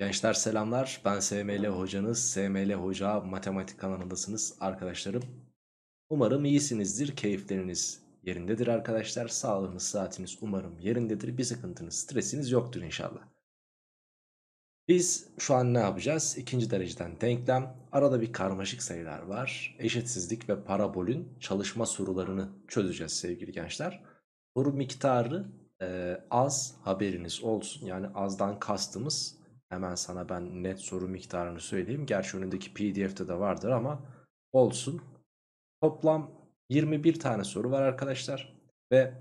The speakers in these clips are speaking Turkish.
Gençler selamlar. Ben SML hocanız. SML Hoca Matematik kanalındasınız arkadaşlarım. Umarım iyisinizdir. Keyifleriniz yerindedir arkadaşlar. Sağlığınız, saatiniz umarım yerindedir. Bir sıkıntınız, stresiniz yoktur inşallah. Biz şu an ne yapacağız? İkinci dereceden denklem. Arada bir karmaşık sayılar var. Eşitsizlik ve parabolün çalışma sorularını çözeceğiz sevgili gençler. Soru miktarı e, az haberiniz olsun. Yani azdan kastımız Hemen sana ben net soru miktarını söyleyeyim. Gerçi önündeki PDF'te de vardır ama olsun. Toplam 21 tane soru var arkadaşlar. Ve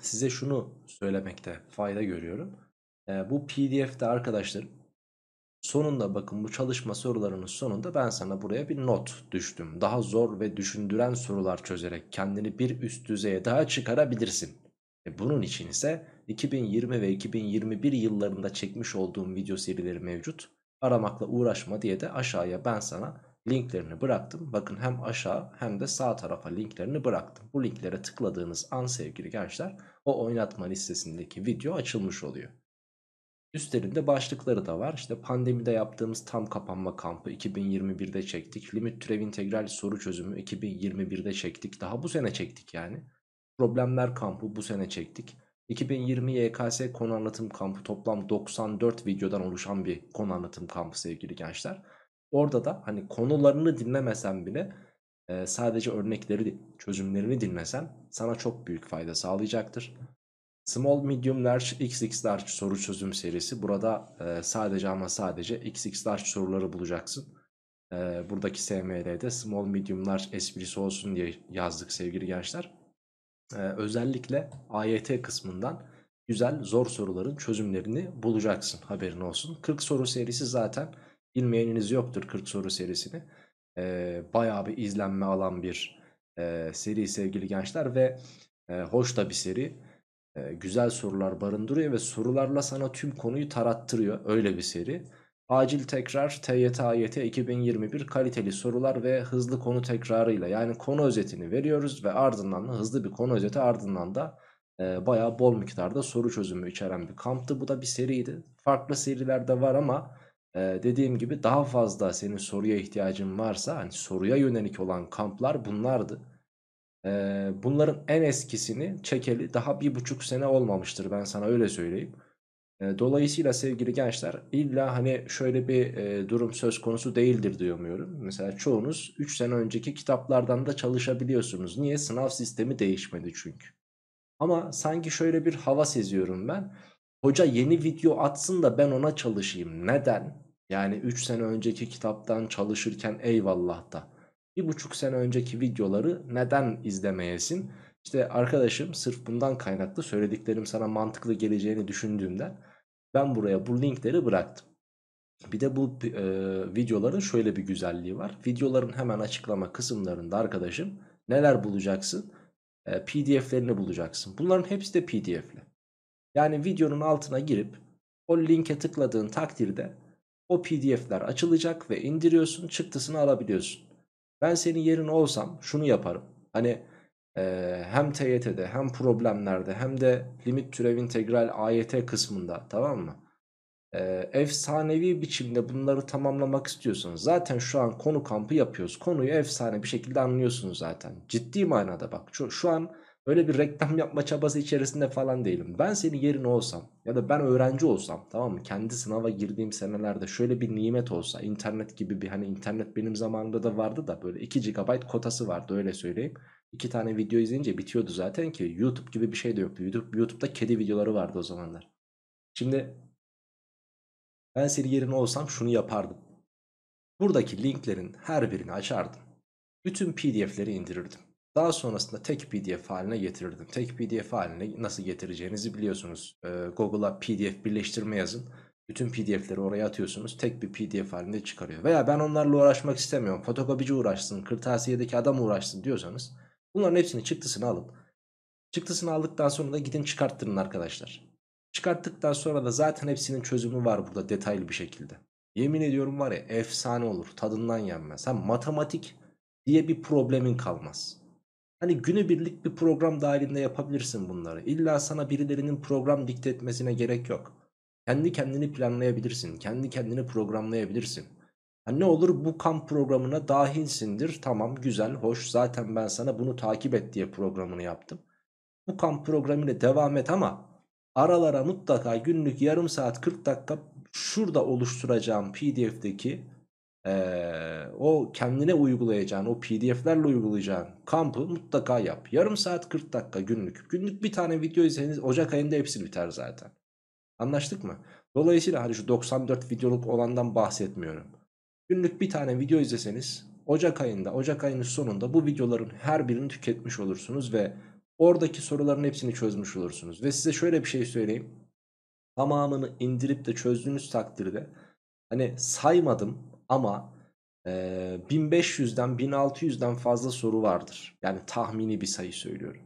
size şunu söylemekte fayda görüyorum. E, bu PDF'de arkadaşlar sonunda bakın bu çalışma sorularının sonunda ben sana buraya bir not düştüm. Daha zor ve düşündüren sorular çözerek kendini bir üst düzeye daha çıkarabilirsin. E, bunun için ise 2020 ve 2021 yıllarında çekmiş olduğum video serileri mevcut. Aramakla uğraşma diye de aşağıya ben sana linklerini bıraktım. Bakın hem aşağı hem de sağ tarafa linklerini bıraktım. Bu linklere tıkladığınız an sevgili gençler o oynatma listesindeki video açılmış oluyor. Üstlerinde başlıkları da var. İşte pandemide yaptığımız tam kapanma kampı 2021'de çektik. Limit türev integral soru çözümü 2021'de çektik. Daha bu sene çektik yani. Problemler kampı bu sene çektik. 2020 YKS konu anlatım kampı toplam 94 videodan oluşan bir konu anlatım kampı sevgili gençler. Orada da hani konularını dinlemesen bile e, sadece örnekleri çözümlerini dinlesen sana çok büyük fayda sağlayacaktır. Small Medium Large XX Large soru çözüm serisi burada e, sadece ama sadece XX Large soruları bulacaksın. E, buradaki SML'de Small Medium Large esprisi olsun diye yazdık sevgili gençler e, özellikle AYT kısmından güzel zor soruların çözümlerini bulacaksın haberin olsun. 40 soru serisi zaten bilmeyeniniz yoktur 40 soru serisini. E, bayağı bir izlenme alan bir e, seri sevgili gençler ve e, hoş da bir seri. E, güzel sorular barındırıyor ve sorularla sana tüm konuyu tarattırıyor öyle bir seri. Acil tekrar TYT AYT 2021 kaliteli sorular ve hızlı konu tekrarıyla yani konu özetini veriyoruz ve ardından da hızlı bir konu özeti ardından da e, bayağı bol miktarda soru çözümü içeren bir kamptı. Bu da bir seriydi. Farklı seriler de var ama e, dediğim gibi daha fazla senin soruya ihtiyacın varsa hani soruya yönelik olan kamplar bunlardı. E, bunların en eskisini çekeli daha bir buçuk sene olmamıştır ben sana öyle söyleyeyim. Ee, dolayısıyla sevgili gençler illa hani şöyle bir e, durum söz konusu değildir diyemiyorum. Mesela çoğunuz 3 sene önceki kitaplardan da çalışabiliyorsunuz. Niye? Sınav sistemi değişmedi çünkü. Ama sanki şöyle bir hava seziyorum ben. Hoca yeni video atsın da ben ona çalışayım. Neden? Yani 3 sene önceki kitaptan çalışırken eyvallah da. Bir buçuk sene önceki videoları neden izlemeyesin? İşte arkadaşım sırf bundan kaynaklı söylediklerim sana mantıklı geleceğini düşündüğümden ben buraya bu linkleri bıraktım. Bir de bu e, videoların şöyle bir güzelliği var. Videoların hemen açıklama kısımlarında arkadaşım neler bulacaksın? E, PDF'lerini bulacaksın. Bunların hepsi de PDF'li. Yani videonun altına girip o linke tıkladığın takdirde o PDF'ler açılacak ve indiriyorsun, çıktısını alabiliyorsun. Ben senin yerin olsam şunu yaparım. Hani e, hem TYT'de hem problemlerde hem de limit türev integral AYT kısmında tamam mı? E, efsanevi biçimde bunları tamamlamak istiyorsanız zaten şu an konu kampı yapıyoruz. Konuyu efsane bir şekilde anlıyorsunuz zaten. Ciddi manada bak şu, şu an Öyle bir reklam yapma çabası içerisinde falan değilim. Ben senin yerin olsam ya da ben öğrenci olsam tamam mı? Kendi sınava girdiğim senelerde şöyle bir nimet olsa internet gibi bir hani internet benim zamanımda da vardı da böyle 2 GB kotası vardı öyle söyleyeyim. İki tane video izleyince bitiyordu zaten ki YouTube gibi bir şey de yoktu. YouTube, YouTube'da kedi videoları vardı o zamanlar. Şimdi ben senin yerin olsam şunu yapardım. Buradaki linklerin her birini açardım. Bütün pdf'leri indirirdim. Daha sonrasında tek pdf haline getirirdim. Tek pdf haline nasıl getireceğinizi biliyorsunuz. Ee, Google'a pdf birleştirme yazın. Bütün pdf'leri oraya atıyorsunuz. Tek bir pdf halinde çıkarıyor. Veya ben onlarla uğraşmak istemiyorum. Fotokopici uğraşsın, kırtasiyedeki adam uğraşsın diyorsanız. Bunların hepsini çıktısını alıp, Çıktısını aldıktan sonra da gidin çıkarttırın arkadaşlar. Çıkarttıktan sonra da zaten hepsinin çözümü var burada detaylı bir şekilde. Yemin ediyorum var ya efsane olur tadından yenmez. Hem matematik diye bir problemin kalmaz. Hani günübirlik bir program dahilinde yapabilirsin bunları. İlla sana birilerinin program dikte etmesine gerek yok. Kendi kendini planlayabilirsin. Kendi kendini programlayabilirsin. Yani ne olur bu kamp programına dahilsindir. Tamam güzel hoş zaten ben sana bunu takip et diye programını yaptım. Bu kamp programıyla devam et ama aralara mutlaka günlük yarım saat 40 dakika şurada oluşturacağım pdf'deki ee, o kendine uygulayacağın, o pdf'lerle uygulayacağın kampı mutlaka yap. Yarım saat 40 dakika günlük. Günlük bir tane video izleyeniz Ocak ayında hepsi biter zaten. Anlaştık mı? Dolayısıyla hani şu 94 videoluk olandan bahsetmiyorum. Günlük bir tane video izleseniz Ocak ayında, Ocak ayının sonunda bu videoların her birini tüketmiş olursunuz ve oradaki soruların hepsini çözmüş olursunuz. Ve size şöyle bir şey söyleyeyim. Tamamını indirip de çözdüğünüz takdirde hani saymadım ama e, 1500'den 1600'den fazla soru vardır. Yani tahmini bir sayı söylüyorum.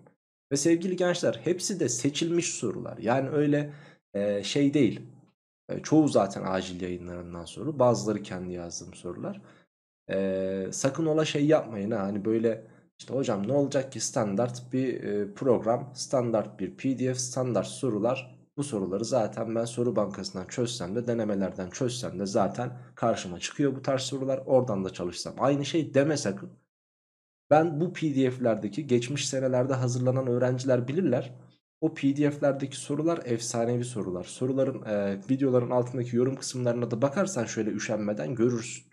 Ve sevgili gençler hepsi de seçilmiş sorular. Yani öyle e, şey değil. E, çoğu zaten acil yayınlarından soru. Bazıları kendi yazdığım sorular. E, sakın ola şey yapmayın ha. Hani böyle işte hocam ne olacak ki standart bir e, program, standart bir pdf, standart sorular bu soruları zaten ben soru bankasından çözsem de denemelerden çözsem de zaten karşıma çıkıyor bu tarz sorular. Oradan da çalışsam aynı şey demesek. Ben bu pdf'lerdeki geçmiş senelerde hazırlanan öğrenciler bilirler. O pdf'lerdeki sorular efsanevi sorular. Soruların e, videoların altındaki yorum kısımlarına da bakarsan şöyle üşenmeden görürsün.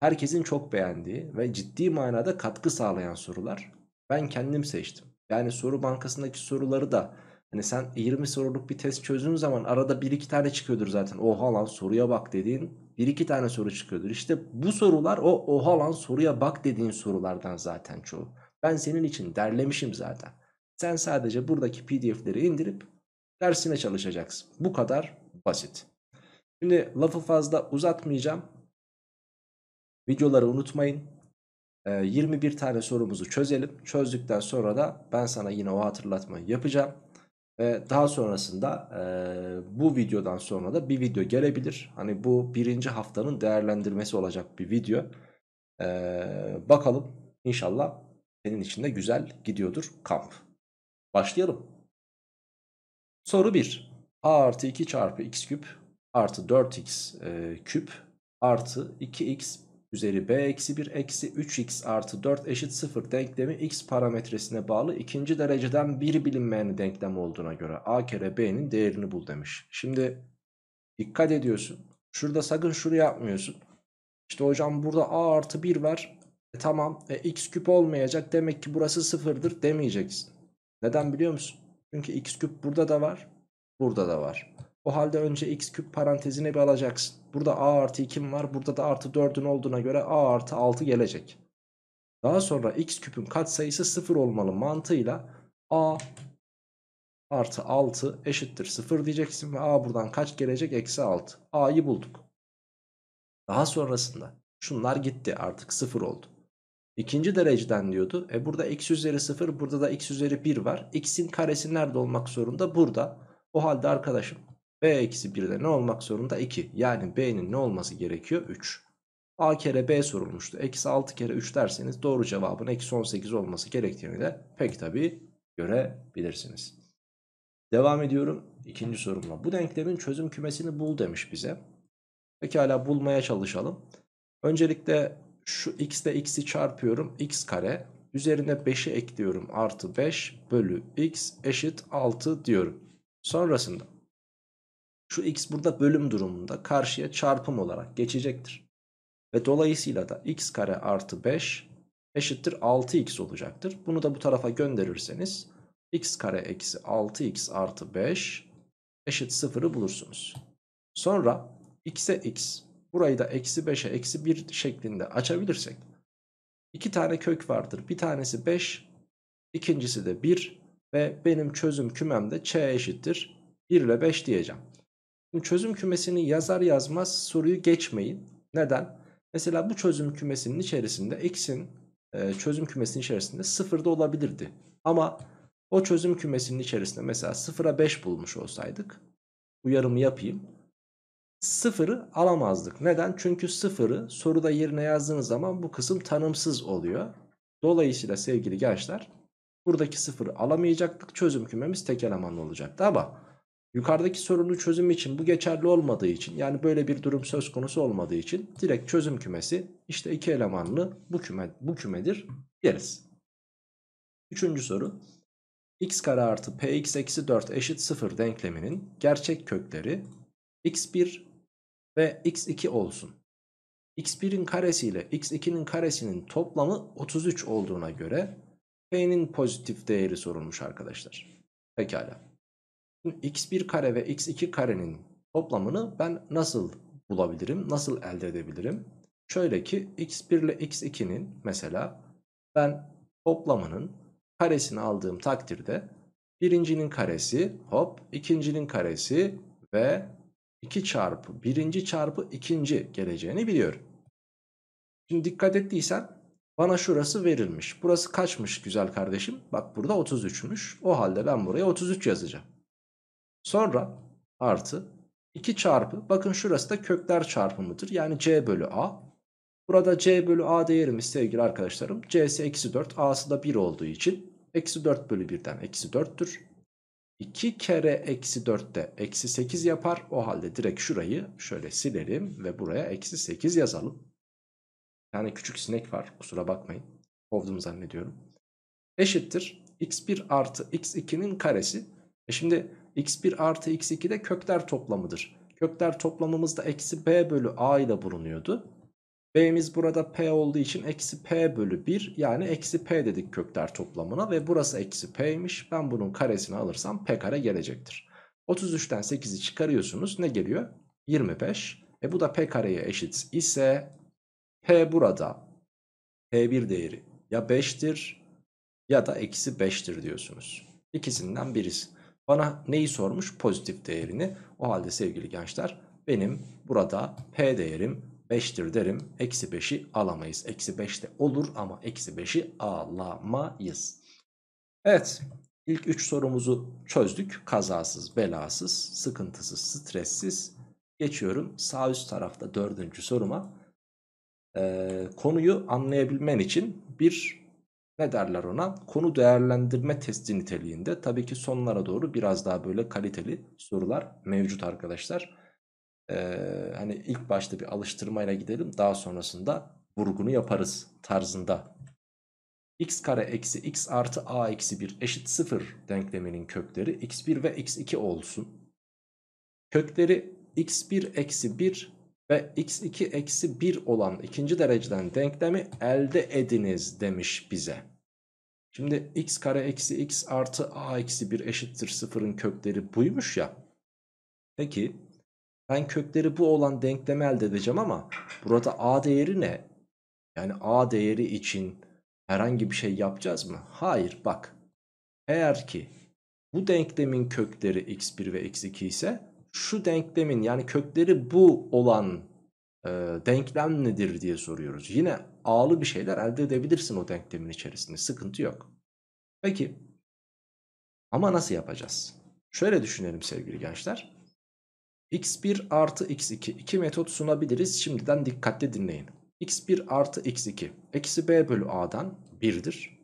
Herkesin çok beğendiği ve ciddi manada katkı sağlayan sorular. Ben kendim seçtim. Yani soru bankasındaki soruları da Hani sen 20 soruluk bir test çözdüğün zaman arada 1-2 tane çıkıyordur zaten. Oha lan soruya bak dediğin 1-2 tane soru çıkıyordur. İşte bu sorular o oha lan soruya bak dediğin sorulardan zaten çoğu. Ben senin için derlemişim zaten. Sen sadece buradaki pdf'leri indirip dersine çalışacaksın. Bu kadar basit. Şimdi lafı fazla uzatmayacağım. Videoları unutmayın. 21 ee, tane sorumuzu çözelim. Çözdükten sonra da ben sana yine o hatırlatmayı yapacağım. Ee, daha sonrasında e, bu videodan sonra da bir video gelebilir. Hani bu birinci haftanın değerlendirmesi olacak bir video. Ee, bakalım inşallah senin için de güzel gidiyordur kamp. Başlayalım. Soru 1. A artı 2 çarpı x küp artı 4x e, küp artı 2x üzeri b eksi 1 eksi 3x artı 4 eşit 0 denklemi x parametresine bağlı ikinci dereceden bir bilinmeyen denklem olduğuna göre a kere b'nin değerini bul demiş. Şimdi dikkat ediyorsun. Şurada sakın şunu yapmıyorsun. İşte hocam burada a artı 1 var. E tamam e, x küp olmayacak demek ki burası sıfırdır demeyeceksin. Neden biliyor musun? Çünkü x küp burada da var burada da var. O halde önce x küp parantezine bir alacaksın. Burada a artı 2'm var. Burada da artı 4'ün olduğuna göre a artı 6 gelecek. Daha sonra x küpün katsayısı 0 olmalı mantığıyla a artı 6 eşittir 0 diyeceksin ve a buradan kaç gelecek? Eksi 6. a'yı bulduk. Daha sonrasında şunlar gitti artık 0 oldu. İkinci dereceden diyordu. E burada x üzeri 0 burada da x üzeri 1 var. x'in karesi nerede olmak zorunda? Burada. O halde arkadaşım B eksi 1 de ne olmak zorunda? 2. Yani B'nin ne olması gerekiyor? 3. A kere B sorulmuştu. Eksi 6 kere 3 derseniz doğru cevabın eksi 18 olması gerektiğini de pek tabi görebilirsiniz. Devam ediyorum ikinci sorumla. Bu denklemin çözüm kümesini bul demiş bize. Pekala bulmaya çalışalım. Öncelikle şu x ile x'i çarpıyorum. x kare üzerine 5'i ekliyorum. Artı 5 bölü x eşit 6 diyorum. Sonrasında şu x burada bölüm durumunda karşıya çarpım olarak geçecektir. Ve dolayısıyla da x kare artı 5 eşittir 6x olacaktır. Bunu da bu tarafa gönderirseniz x kare eksi 6x artı 5 eşit 0'ı bulursunuz. Sonra x'e x burayı da eksi 5'e eksi 1 şeklinde açabilirsek iki tane kök vardır. Bir tanesi 5 ikincisi de 1 ve benim çözüm kümemde ç eşittir 1 ile 5 diyeceğim çözüm kümesini yazar yazmaz soruyu geçmeyin. Neden? Mesela bu çözüm kümesinin içerisinde x'in e, çözüm kümesinin içerisinde sıfırda olabilirdi. Ama o çözüm kümesinin içerisinde mesela sıfıra 5 bulmuş olsaydık uyarımı yapayım. sıfırı alamazdık. Neden? Çünkü sıfırı soruda yerine yazdığınız zaman bu kısım tanımsız oluyor. Dolayısıyla sevgili gençler buradaki sıfırı alamayacaktık. Çözüm kümemiz tek elemanlı olacaktı ama Yukarıdaki sorunu çözüm için bu geçerli olmadığı için yani böyle bir durum söz konusu olmadığı için direkt çözüm kümesi işte iki elemanlı bu küme bu kümedir deriz. Üçüncü soru. x kare artı px eksi 4 eşit 0 denkleminin gerçek kökleri x1 ve x2 olsun. x1'in karesi ile x2'nin karesinin toplamı 33 olduğuna göre p'nin pozitif değeri sorulmuş arkadaşlar. Pekala x1 kare ve x2 karenin toplamını ben nasıl bulabilirim? Nasıl elde edebilirim? Şöyle ki x1 ile x2'nin mesela ben toplamının karesini aldığım takdirde birincinin karesi hop ikincinin karesi ve 2 çarpı birinci çarpı ikinci geleceğini biliyorum. Şimdi dikkat ettiysen bana şurası verilmiş. Burası kaçmış güzel kardeşim? Bak burada 33'müş. O halde ben buraya 33 yazacağım. Sonra artı 2 çarpı bakın şurası da kökler çarpımıdır. Yani c bölü a. Burada c bölü a değerimiz sevgili arkadaşlarım c'si eksi 4 a'sı da 1 olduğu için eksi 4 bölü 1'den eksi 4'tür. 2 kere eksi 4 de eksi 8 yapar. O halde direkt şurayı şöyle silelim ve buraya eksi 8 yazalım. Yani küçük sinek var kusura bakmayın. Kovdum zannediyorum. Eşittir x1 artı x2'nin karesi. E şimdi x1 artı x2 de kökler toplamıdır. Kökler toplamımız da eksi b bölü a ile bulunuyordu. B'miz burada P olduğu için eksi P bölü 1 yani eksi P dedik kökler toplamına ve burası eksi P'ymiş. Ben bunun karesini alırsam P kare gelecektir. 33'ten 8'i çıkarıyorsunuz ne geliyor? 25. E bu da P kareye eşit ise P burada P1 değeri ya 5'tir ya da eksi 5'tir diyorsunuz. İkisinden birisi. Bana neyi sormuş? Pozitif değerini. O halde sevgili gençler benim burada P değerim 5'tir derim. Eksi 5'i alamayız. Eksi 5 de olur ama eksi 5'i alamayız. Evet ilk 3 sorumuzu çözdük. Kazasız, belasız, sıkıntısız, stressiz. Geçiyorum sağ üst tarafta dördüncü soruma. Ee, konuyu anlayabilmen için bir ne derler ona? Konu değerlendirme testi niteliğinde. Tabii ki sonlara doğru biraz daha böyle kaliteli sorular mevcut arkadaşlar. Ee, hani ilk başta bir alıştırmayla gidelim. Daha sonrasında vurgunu yaparız tarzında. x kare eksi x artı a eksi 1 eşit 0 denkleminin kökleri x1 ve x2 olsun. Kökleri x1 eksi 1 ve x2 eksi 1 olan ikinci dereceden denklemi elde ediniz demiş bize. Şimdi x kare eksi x artı a eksi 1 eşittir sıfırın kökleri buymuş ya. Peki ben kökleri bu olan denklemi elde edeceğim ama burada a değeri ne? Yani a değeri için herhangi bir şey yapacağız mı? Hayır bak eğer ki bu denklemin kökleri x1 ve x2 ise şu denklemin yani kökleri bu olan e, denklem nedir diye soruyoruz. Yine ağlı bir şeyler elde edebilirsin o denklemin içerisinde. Sıkıntı yok. Peki ama nasıl yapacağız? Şöyle düşünelim sevgili gençler. x1 artı x2 iki metot sunabiliriz. Şimdiden dikkatli dinleyin. x1 artı x2 eksi b bölü a'dan 1'dir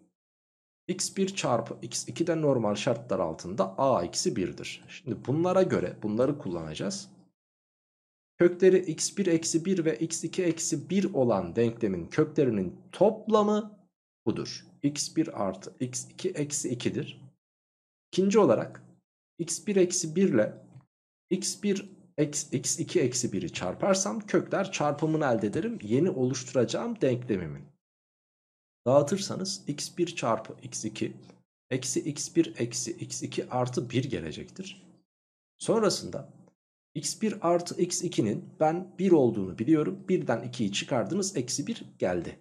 x1 çarpı x2 de normal şartlar altında a eksi 1'dir. Şimdi bunlara göre bunları kullanacağız. Kökleri x1 eksi 1 ve x2 eksi 1 olan denklemin köklerinin toplamı budur. x1 artı x2 eksi 2'dir. İkinci olarak x1 eksi 1 ile x1 x2 eksi 1'i çarparsam kökler çarpımını elde ederim. Yeni oluşturacağım denklemimin dağıtırsanız x1 çarpı x2 eksi x1 eksi x2 artı 1 gelecektir. Sonrasında x1 artı x2'nin ben 1 olduğunu biliyorum. 1'den 2'yi çıkardınız eksi 1 geldi.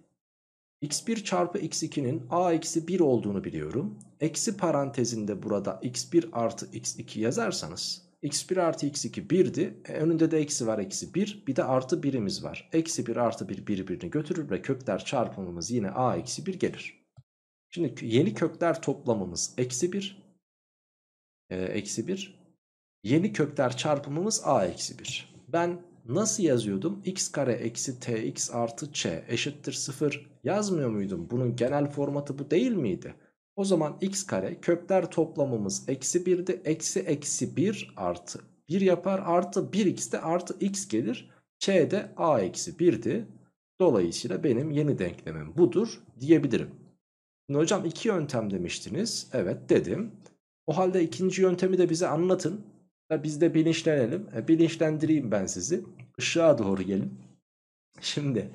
x1 çarpı x2'nin a eksi 1 olduğunu biliyorum. Eksi parantezinde burada x1 artı x2 yazarsanız x1 artı x2 1'di. E, önünde de eksi var eksi 1. Bir de artı 1'imiz var. Eksi 1 artı 1 birbirini götürür ve kökler çarpımımız yine a eksi 1 gelir. Şimdi yeni kökler toplamımız eksi 1. E, eksi 1. Yeni kökler çarpımımız a eksi 1. Ben nasıl yazıyordum? x kare eksi tx artı ç eşittir 0 yazmıyor muydum? Bunun genel formatı bu değil miydi? O zaman x kare kökler toplamımız eksi 1'di. Eksi eksi 1 artı 1 yapar. Artı 1x de artı x gelir. Ç a eksi 1'di. Dolayısıyla benim yeni denklemim budur diyebilirim. Şimdi hocam iki yöntem demiştiniz. Evet dedim. O halde ikinci yöntemi de bize anlatın. Biz de bilinçlenelim. E, bilinçlendireyim ben sizi. Işığa doğru gelin. Şimdi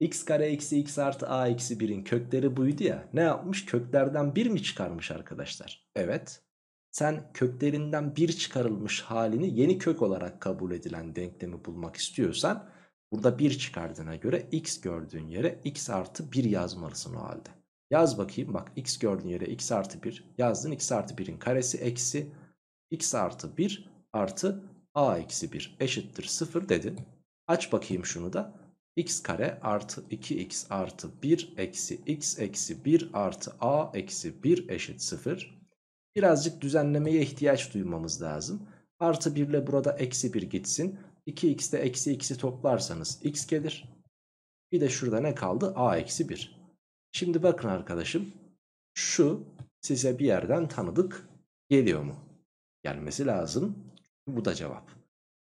x kare eksi x artı a eksi 1'in kökleri buydu ya. Ne yapmış? Köklerden 1 mi çıkarmış arkadaşlar? Evet. Sen köklerinden 1 çıkarılmış halini yeni kök olarak kabul edilen denklemi bulmak istiyorsan burada 1 çıkardığına göre x gördüğün yere x artı 1 yazmalısın o halde. Yaz bakayım bak x gördüğün yere x artı 1 yazdın x artı 1'in karesi eksi x artı 1 artı a eksi 1 eşittir 0 dedin. Aç bakayım şunu da x kare artı 2x artı 1 eksi x eksi 1 artı a eksi 1 eşit 0. Birazcık düzenlemeye ihtiyaç duymamız lazım. Artı 1 ile burada eksi 1 gitsin. 2x'te eksi x'i toplarsanız x gelir. Bir de şurada ne kaldı? a eksi 1. Şimdi bakın arkadaşım. Şu size bir yerden tanıdık geliyor mu? Gelmesi lazım. Bu da cevap.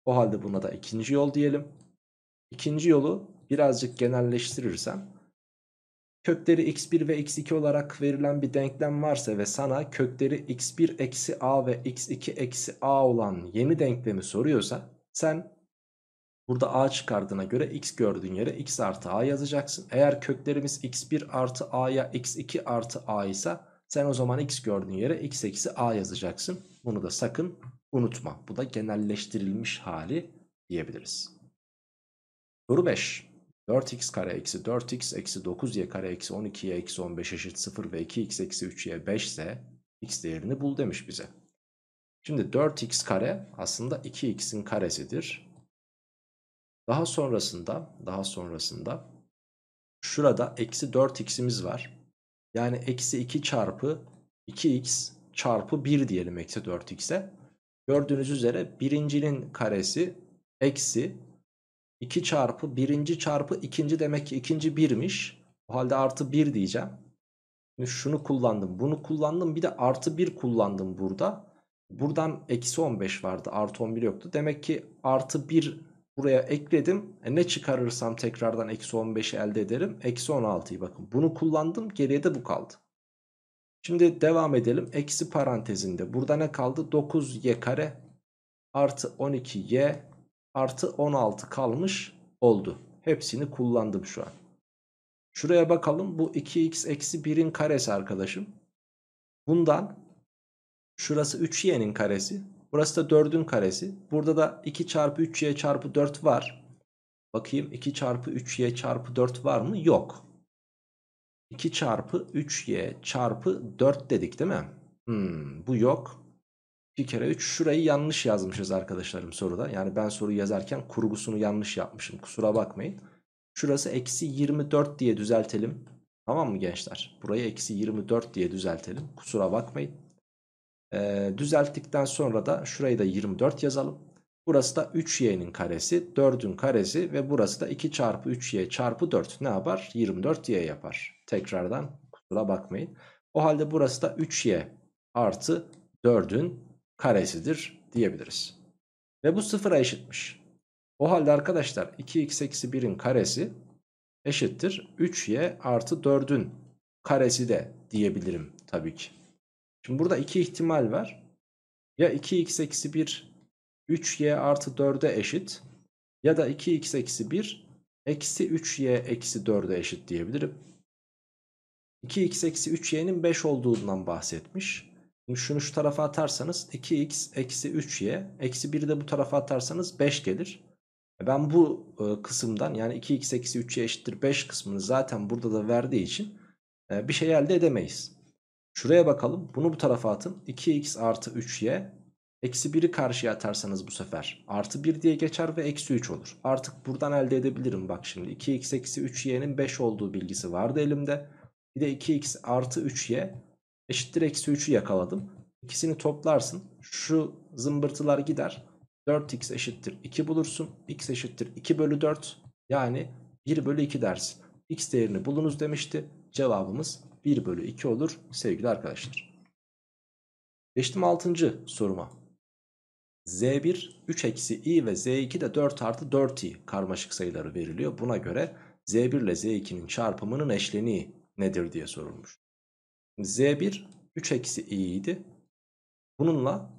O halde buna da ikinci yol diyelim. İkinci yolu birazcık genelleştirirsem kökleri x1 ve x2 olarak verilen bir denklem varsa ve sana kökleri x1 eksi a ve x2 eksi a olan yeni denklemi soruyorsa sen burada a çıkardığına göre x gördüğün yere x artı a yazacaksın. Eğer köklerimiz x1 artı a ya x2 artı a ise sen o zaman x gördüğün yere x eksi a yazacaksın. Bunu da sakın unutma. Bu da genelleştirilmiş hali diyebiliriz. Soru 5. 4x kare eksi 4x eksi 9y kare eksi 12y eksi 15 eşit 0 ve 2x eksi 3y 5 ise x değerini bul demiş bize. Şimdi 4x kare aslında 2x'in karesidir. Daha sonrasında daha sonrasında şurada eksi 4x'imiz var. Yani eksi 2 çarpı 2x çarpı 1 diyelim eksi 4x'e. Gördüğünüz üzere birincinin karesi eksi 2 çarpı birinci çarpı ikinci demek ki ikinci birmiş. O halde artı 1 diyeceğim. Şimdi şunu kullandım bunu kullandım bir de artı 1 kullandım burada. Buradan eksi 15 vardı artı 11 yoktu. Demek ki artı 1 buraya ekledim. E ne çıkarırsam tekrardan eksi 15'i elde ederim. Eksi 16'yı bakın bunu kullandım geriye de bu kaldı. Şimdi devam edelim. Eksi parantezinde burada ne kaldı? 9y kare artı 12y artı 16 kalmış oldu. Hepsini kullandım şu an. Şuraya bakalım bu 2x eksi 1'in karesi arkadaşım. Bundan şurası 3y'nin karesi. Burası da 4'ün karesi. Burada da 2 çarpı 3y çarpı 4 var. Bakayım 2 çarpı 3y çarpı 4 var mı? Yok. 2 çarpı 3y çarpı 4 dedik değil mi? Hmm, bu yok. 2 kere 3 şurayı yanlış yazmışız arkadaşlarım soruda. Yani ben soruyu yazarken kurgusunu yanlış yapmışım. Kusura bakmayın. Şurası eksi 24 diye düzeltelim. Tamam mı gençler? Burayı eksi 24 diye düzeltelim. Kusura bakmayın. Ee, düzelttikten sonra da şurayı da 24 yazalım. Burası da 3y'nin karesi, 4'ün karesi ve burası da 2 çarpı 3y çarpı 4 ne yapar? 24y yapar. Tekrardan kusura bakmayın. O halde burası da 3y artı 4'ün karesidir diyebiliriz. Ve bu sıfıra eşitmiş. O halde arkadaşlar 2x eksi 1'in karesi eşittir 3y artı 4'ün karesi de diyebilirim tabii ki. Şimdi burada iki ihtimal var. Ya 2x eksi 1 3y artı 4'e eşit ya da 2x eksi 1 eksi 3y eksi 4'e eşit diyebilirim. 2x eksi 3y'nin 5 olduğundan bahsetmiş. Şunu şu tarafa atarsanız 2x eksi 3y eksi 1'i de bu tarafa atarsanız 5 gelir. E, ben bu e, kısımdan yani 2x eksi 3y eşittir 5 kısmını zaten burada da verdiği için e, bir şey elde edemeyiz. Şuraya bakalım. Bunu bu tarafa atın. 2x artı 3y eksi 1'i karşıya atarsanız bu sefer artı 1 diye geçer ve eksi 3 olur. Artık buradan elde edebilirim bak şimdi. 2x eksi 3y'nin 5 olduğu bilgisi vardı elimde. Bir de 2x artı 3y eşittir eksi 3'ü yakaladım. İkisini toplarsın. Şu zımbırtılar gider. 4x eşittir 2 bulursun. x eşittir 2 bölü 4. Yani 1 bölü 2 dersin. x değerini bulunuz demişti. Cevabımız 1 bölü 2 olur sevgili arkadaşlar. Geçtim 6. soruma. Z1 3 eksi i ve Z2 de 4 artı 4i karmaşık sayıları veriliyor. Buna göre Z1 ile Z2'nin çarpımının eşleniği nedir diye sorulmuş. Z1 3 eksi i idi. Bununla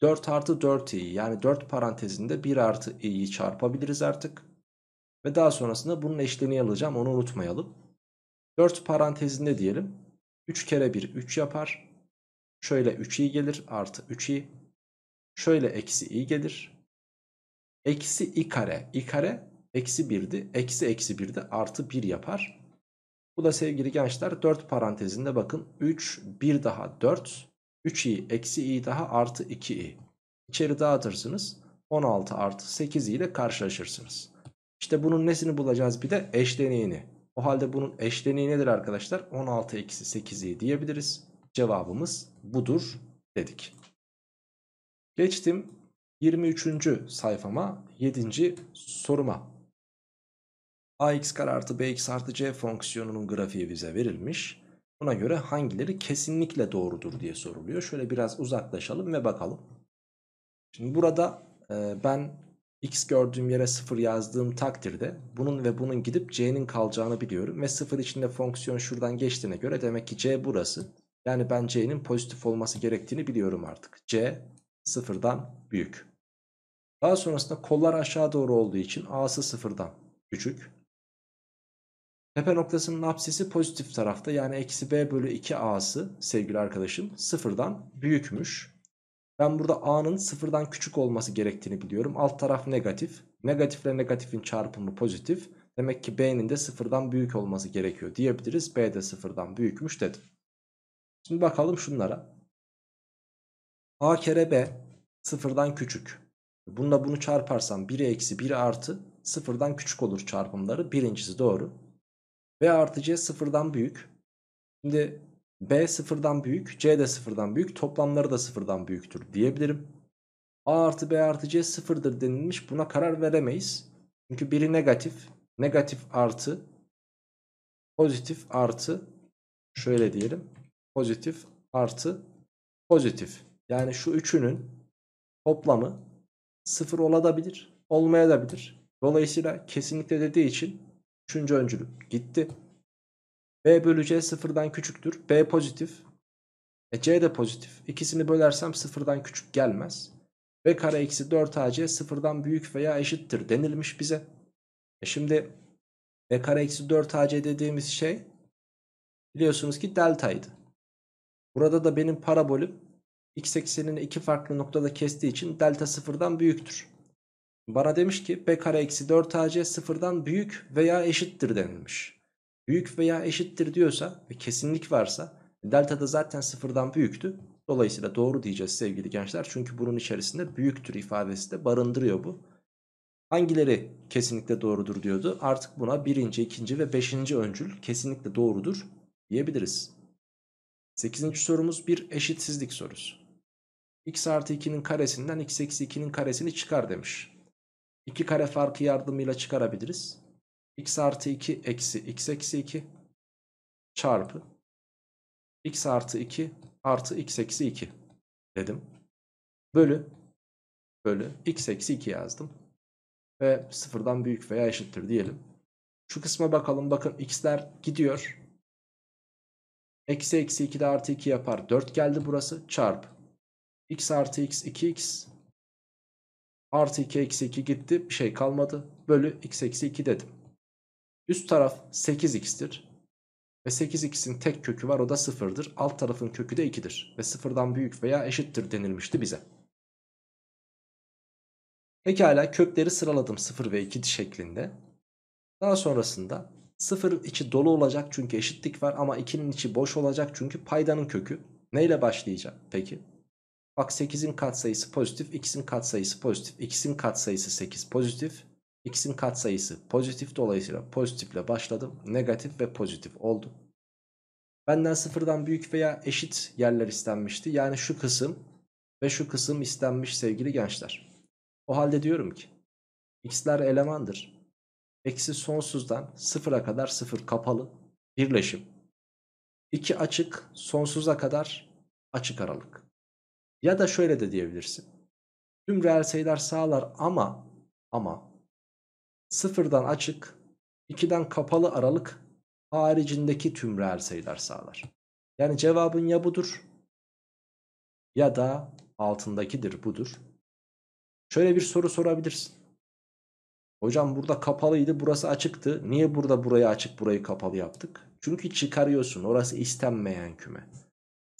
4 artı 4 i yani 4 parantezinde 1 artı i'yi çarpabiliriz artık. Ve daha sonrasında bunun eşleni alacağım onu unutmayalım. 4 parantezinde diyelim 3 kere 1 3 yapar. Şöyle 3i gelir artı 3i. Şöyle eksi i gelir. Eksi i kare. i kare eksi 1'di. Eksi eksi 1'de artı 1 yapar. Bu da sevgili gençler 4 parantezinde bakın 3 1 daha 4 3i eksi i daha artı 2i. İçeri dağıtırsınız 16 artı 8 ile karşılaşırsınız. İşte bunun nesini bulacağız bir de eşleniğini. O halde bunun eşleniği nedir arkadaşlar? 16 eksi 8i diyebiliriz. Cevabımız budur dedik. Geçtim 23. sayfama 7. soruma ax kare artı bx artı c fonksiyonunun grafiği bize verilmiş. Buna göre hangileri kesinlikle doğrudur diye soruluyor. Şöyle biraz uzaklaşalım ve bakalım. Şimdi burada e, ben x gördüğüm yere 0 yazdığım takdirde bunun ve bunun gidip c'nin kalacağını biliyorum. Ve 0 içinde fonksiyon şuradan geçtiğine göre demek ki c burası. Yani ben c'nin pozitif olması gerektiğini biliyorum artık. c sıfırdan büyük. Daha sonrasında kollar aşağı doğru olduğu için a'sı sıfırdan küçük. Tepe noktasının apsisi pozitif tarafta yani eksi b bölü 2 a'sı sevgili arkadaşım sıfırdan büyükmüş. Ben burada a'nın sıfırdan küçük olması gerektiğini biliyorum. Alt taraf negatif. Negatifle negatifin çarpımı pozitif. Demek ki b'nin de sıfırdan büyük olması gerekiyor diyebiliriz. b de sıfırdan büyükmüş dedim. Şimdi bakalım şunlara. a kere b sıfırdan küçük. Bununla bunu çarparsam 1'e eksi 1 artı sıfırdan küçük olur çarpımları. Birincisi doğru. B artı C sıfırdan büyük. Şimdi B sıfırdan büyük, C de sıfırdan büyük, toplamları da sıfırdan büyüktür diyebilirim. A artı B artı C sıfırdır denilmiş. Buna karar veremeyiz. Çünkü biri negatif, negatif artı, pozitif artı, şöyle diyelim. Pozitif artı, pozitif. Yani şu üçünün toplamı sıfır olabilir, olmayabilir. Dolayısıyla kesinlikle dediği için Üçüncü öncülü gitti. B bölü C sıfırdan küçüktür. B pozitif. E C de pozitif. İkisini bölersem sıfırdan küçük gelmez. B kare eksi 4 AC sıfırdan büyük veya eşittir denilmiş bize. E şimdi B kare eksi 4 AC dediğimiz şey biliyorsunuz ki deltaydı. Burada da benim parabolüm x eksenini iki farklı noktada kestiği için delta sıfırdan büyüktür. Bara demiş ki p kare eksi 4ac sıfırdan büyük veya eşittir denilmiş. Büyük veya eşittir diyorsa ve kesinlik varsa delta da zaten sıfırdan büyüktü. Dolayısıyla doğru diyeceğiz sevgili gençler. Çünkü bunun içerisinde büyüktür ifadesi de barındırıyor bu. Hangileri kesinlikle doğrudur diyordu. Artık buna birinci, ikinci ve beşinci öncül kesinlikle doğrudur diyebiliriz. Sekizinci sorumuz bir eşitsizlik sorusu. x artı 2'nin karesinden x eksi 2'nin karesini çıkar demiş. 2 kare farkı yardımıyla çıkarabiliriz. x artı 2 eksi x eksi 2 çarpı x artı 2 artı x eksi 2 dedim. Bölü bölü x eksi 2 yazdım. Ve sıfırdan büyük veya eşittir diyelim. Şu kısma bakalım bakın x'ler gidiyor. Eksi eksi 2 de artı 2 yapar. 4 geldi burası Çarp. x artı x 2x Artı 2 eksi 2 gitti. Bir şey kalmadı. Bölü x eksi 2 dedim. Üst taraf 8x'tir. Ve 8x'in tek kökü var o da 0'dır. Alt tarafın kökü de 2'dir. Ve 0'dan büyük veya eşittir denilmişti bize. Pekala kökleri sıraladım 0 ve 2 şeklinde. Daha sonrasında 0'ın içi dolu olacak çünkü eşitlik var ama 2'nin içi boş olacak çünkü paydanın kökü. Neyle başlayacak peki? Bak 8'in katsayısı pozitif, x'in katsayısı pozitif, x'in katsayısı 8 pozitif, x'in katsayısı pozitif. Dolayısıyla pozitifle başladım. Negatif ve pozitif oldu. Benden sıfırdan büyük veya eşit yerler istenmişti. Yani şu kısım ve şu kısım istenmiş sevgili gençler. O halde diyorum ki x'ler elemandır. Eksi sonsuzdan sıfıra kadar sıfır kapalı birleşim. 2 açık sonsuza kadar açık aralık. Ya da şöyle de diyebilirsin. Tüm reel sayılar sağlar ama ama sıfırdan açık, 2'den kapalı aralık haricindeki tüm reel sayılar sağlar. Yani cevabın ya budur ya da altındakidir budur. Şöyle bir soru sorabilirsin. Hocam burada kapalıydı burası açıktı. Niye burada burayı açık burayı kapalı yaptık? Çünkü çıkarıyorsun orası istenmeyen küme.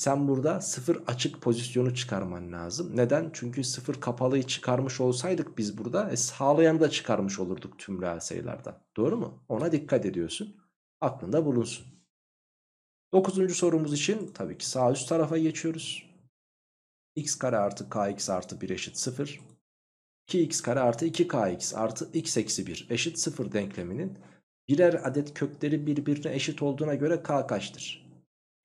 Sen burada sıfır açık pozisyonu çıkarman lazım. Neden? Çünkü sıfır kapalıyı çıkarmış olsaydık biz burada e, sağlayanı da çıkarmış olurduk tüm reel sayılardan. Doğru mu? Ona dikkat ediyorsun. Aklında bulunsun. Dokuzuncu sorumuz için tabii ki sağ üst tarafa geçiyoruz. x kare artı kx artı 1 eşit 0. 2x kare artı 2kx artı x eksi 1 eşit 0 denkleminin birer adet kökleri birbirine eşit olduğuna göre k kaçtır?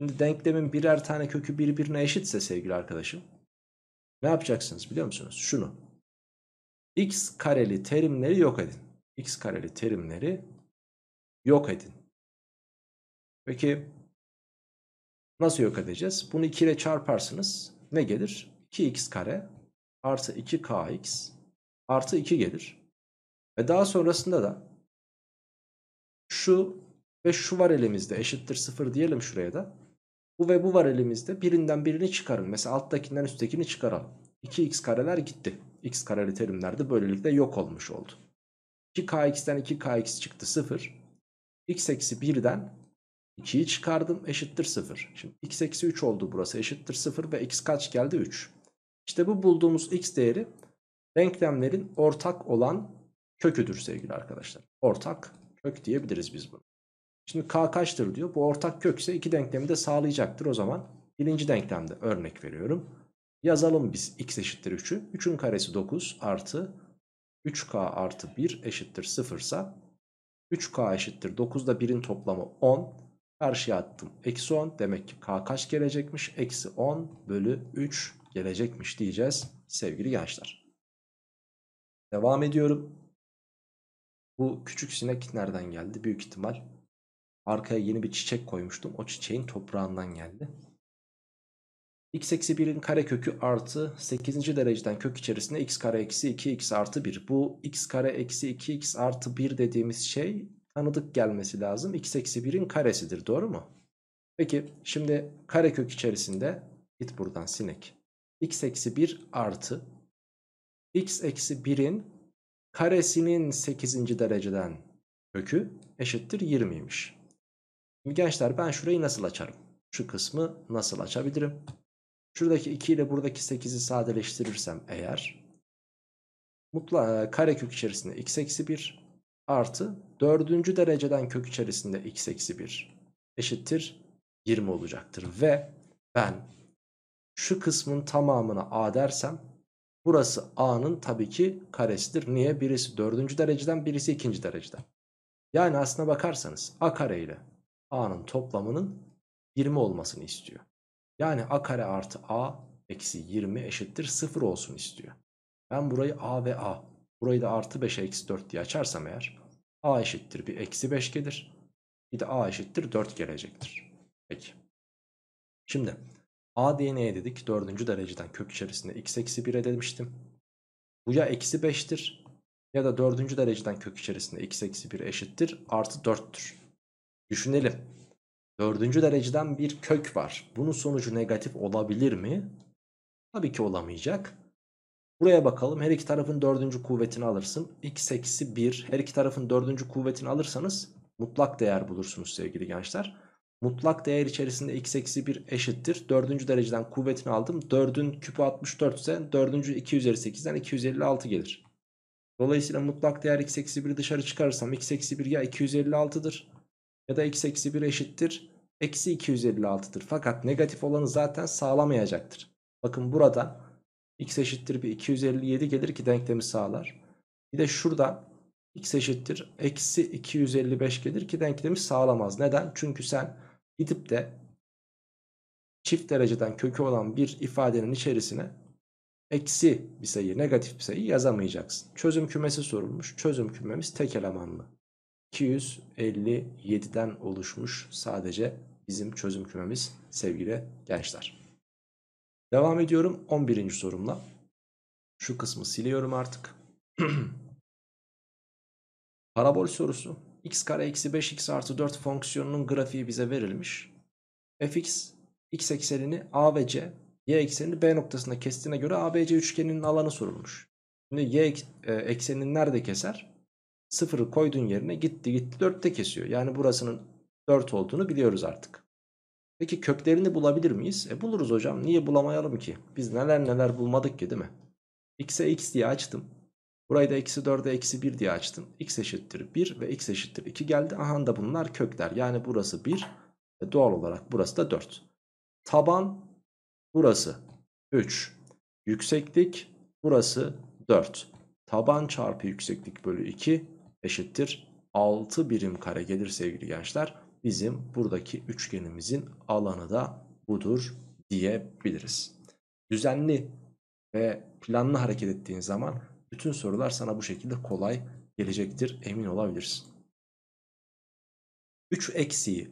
Şimdi denklemin birer tane kökü birbirine eşitse sevgili arkadaşım. Ne yapacaksınız biliyor musunuz? Şunu. X kareli terimleri yok edin. X kareli terimleri yok edin. Peki nasıl yok edeceğiz? Bunu 2 ile çarparsınız. Ne gelir? 2x kare artı 2kx artı 2 gelir. Ve daha sonrasında da şu ve şu var elimizde eşittir 0 diyelim şuraya da. Bu ve bu var elimizde. Birinden birini çıkarın. Mesela alttakinden üsttekini çıkaralım. 2x kareler gitti. x kareli terimler de böylelikle yok olmuş oldu. 2kx'den 2kx çıktı 0. x eksi 1'den 2'yi çıkardım eşittir 0. Şimdi x eksi 3 oldu burası eşittir 0 ve x kaç geldi 3. İşte bu bulduğumuz x değeri denklemlerin ortak olan köküdür sevgili arkadaşlar. Ortak kök diyebiliriz biz bunu. Şimdi k kaçtır diyor. Bu ortak kök ise iki denklemi de sağlayacaktır o zaman. Birinci denklemde örnek veriyorum. Yazalım biz x eşittir 3'ü. 3'ün karesi 9 artı 3k artı 1 eşittir 0 ise 3k eşittir 9 da 1'in toplamı 10. Karşıya attım. Eksi 10 demek ki k kaç gelecekmiş? Eksi 10 bölü 3 gelecekmiş diyeceğiz sevgili gençler. Devam ediyorum. Bu küçük sinek nereden geldi? Büyük ihtimal Arkaya yeni bir çiçek koymuştum. O çiçeğin toprağından geldi. x eksi 1'in kare kökü artı 8. dereceden kök içerisinde x kare eksi 2x artı 1. Bu x kare eksi 2x artı 1 dediğimiz şey tanıdık gelmesi lazım. x eksi 1'in karesidir doğru mu? Peki şimdi kare kök içerisinde git buradan sinek. x eksi 1 artı x eksi 1'in karesinin 8. dereceden kökü eşittir 20'ymiş. Gençler ben şurayı nasıl açarım? Şu kısmı nasıl açabilirim? Şuradaki 2 ile buradaki 8'i sadeleştirirsem eğer mutla e, kare kök içerisinde x eksi 1 artı dördüncü dereceden kök içerisinde x eksi 1 eşittir 20 olacaktır. Ve ben şu kısmın tamamına a dersem burası a'nın tabii ki karesidir. Niye? Birisi dördüncü dereceden birisi ikinci dereceden. Yani aslına bakarsanız a kare ile a'nın toplamının 20 olmasını istiyor. Yani a kare artı a eksi 20 eşittir 0 olsun istiyor. Ben burayı a ve a burayı da artı 5'e eksi 4 diye açarsam eğer a eşittir bir eksi 5 gelir. Bir de a eşittir 4 gelecektir. Peki. Şimdi a diye neye dedik? Dördüncü dereceden kök içerisinde x eksi 1'e demiştim. Bu ya eksi 5'tir ya da dördüncü dereceden kök içerisinde x eksi 1 eşittir artı 4'tür. Düşünelim. Dördüncü dereceden bir kök var. Bunun sonucu negatif olabilir mi? Tabii ki olamayacak. Buraya bakalım. Her iki tarafın dördüncü kuvvetini alırsın. x eksi 1. Her iki tarafın dördüncü kuvvetini alırsanız mutlak değer bulursunuz sevgili gençler. Mutlak değer içerisinde x eksi 1 eşittir. Dördüncü dereceden kuvvetini aldım. Dördün küpü 64 ise dördüncü 2 üzeri 8'den 256 gelir. Dolayısıyla mutlak değer x eksi 1 dışarı çıkarırsam x eksi 1 ya 256'dır ya da eksi eksi 1 eşittir eksi 256'dır. Fakat negatif olanı zaten sağlamayacaktır. Bakın burada x eşittir bir 257 gelir ki denklemi sağlar. Bir de şurada x eşittir eksi 255 gelir ki denklemi sağlamaz. Neden? Çünkü sen gidip de çift dereceden kökü olan bir ifadenin içerisine eksi bir sayı, negatif bir sayı yazamayacaksın. Çözüm kümesi sorulmuş. Çözüm kümemiz tek elemanlı. 257'den oluşmuş sadece bizim çözüm kümemiz sevgili gençler. Devam ediyorum 11. sorumla. Şu kısmı siliyorum artık. Parabol sorusu. x kare eksi 5x artı 4 fonksiyonunun grafiği bize verilmiş. fx x eksenini a ve c, y eksenini b noktasında kestiğine göre abc üçgeninin alanı sorulmuş. Şimdi y e, ekseninden nerede keser? Sıfırı koyduğun yerine gitti gitti 4'te kesiyor. Yani burasının 4 olduğunu biliyoruz artık. Peki köklerini bulabilir miyiz? E buluruz hocam. Niye bulamayalım ki? Biz neler neler bulmadık ki değil mi? X'e x diye açtım. Burayı da eksi 4'e eksi 1 diye açtım. X eşittir 1 ve x eşittir 2 geldi. Aha da bunlar kökler. Yani burası 1 ve doğal olarak burası da 4. Taban burası 3. Yükseklik burası 4. Taban çarpı yükseklik bölü 2 eşittir 6 birim kare gelir sevgili gençler. Bizim buradaki üçgenimizin alanı da budur diyebiliriz. Düzenli ve planlı hareket ettiğin zaman bütün sorular sana bu şekilde kolay gelecektir emin olabilirsin. 3 eksiği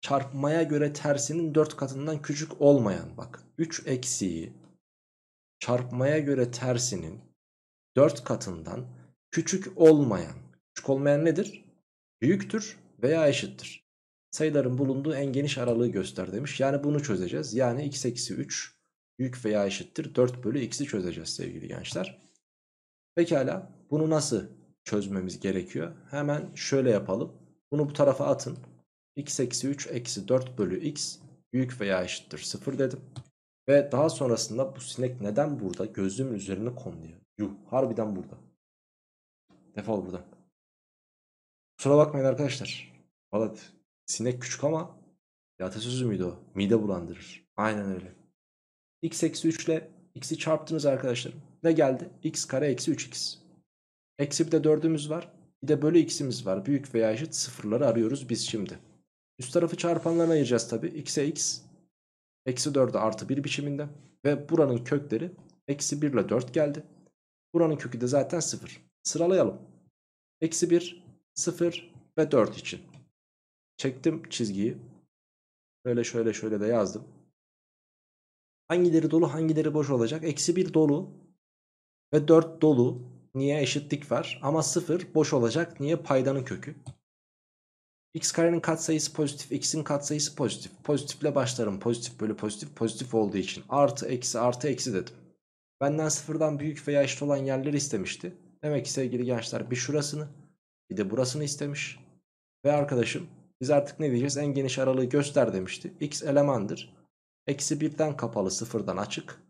çarpmaya göre tersinin 4 katından küçük olmayan bak 3 eksiği çarpmaya göre tersinin 4 katından küçük olmayan Küçük olmayan nedir? Büyüktür veya eşittir. Sayıların bulunduğu en geniş aralığı göster demiş. Yani bunu çözeceğiz. Yani x eksi 3 büyük veya eşittir 4 bölü x'i çözeceğiz sevgili gençler. Pekala bunu nasıl çözmemiz gerekiyor? Hemen şöyle yapalım. Bunu bu tarafa atın. x eksi 3 eksi 4 bölü x büyük veya eşittir 0 dedim. Ve daha sonrasında bu sinek neden burada? Gözlüğümün üzerine konuluyor. Yuh harbiden burada. Defol buradan. Kusura bakmayın arkadaşlar. Valla sinek küçük ama bir atasözü müydü o? Mide bulandırır. Aynen öyle. x eksi 3 ile x'i çarptınız arkadaşlarım. Ne geldi? x kare eksi 3x. Eksi bir de 4'ümüz var. Bir de bölü x'imiz var. Büyük veya eşit sıfırları arıyoruz biz şimdi. Üst tarafı çarpanlarına ayıracağız tabi. x'e x. Eksi 4'e artı 1 biçiminde. Ve buranın kökleri eksi 1 ile 4 geldi. Buranın kökü de zaten 0. Sıralayalım. Eksi 1 0 ve 4 için. Çektim çizgiyi. Böyle şöyle şöyle de yazdım. Hangileri dolu hangileri boş olacak? Eksi 1 dolu ve 4 dolu. Niye eşitlik var? Ama 0 boş olacak. Niye paydanın kökü? x karenin katsayısı pozitif, x'in katsayısı pozitif. Pozitifle başlarım. Pozitif bölü pozitif, pozitif olduğu için. Artı, eksi, artı, eksi dedim. Benden sıfırdan büyük veya eşit olan yerleri istemişti. Demek ki sevgili gençler bir şurasını, bir de burasını istemiş. Ve arkadaşım biz artık ne diyeceğiz? En geniş aralığı göster demişti. X elemandır. Eksi 1'den kapalı sıfırdan açık.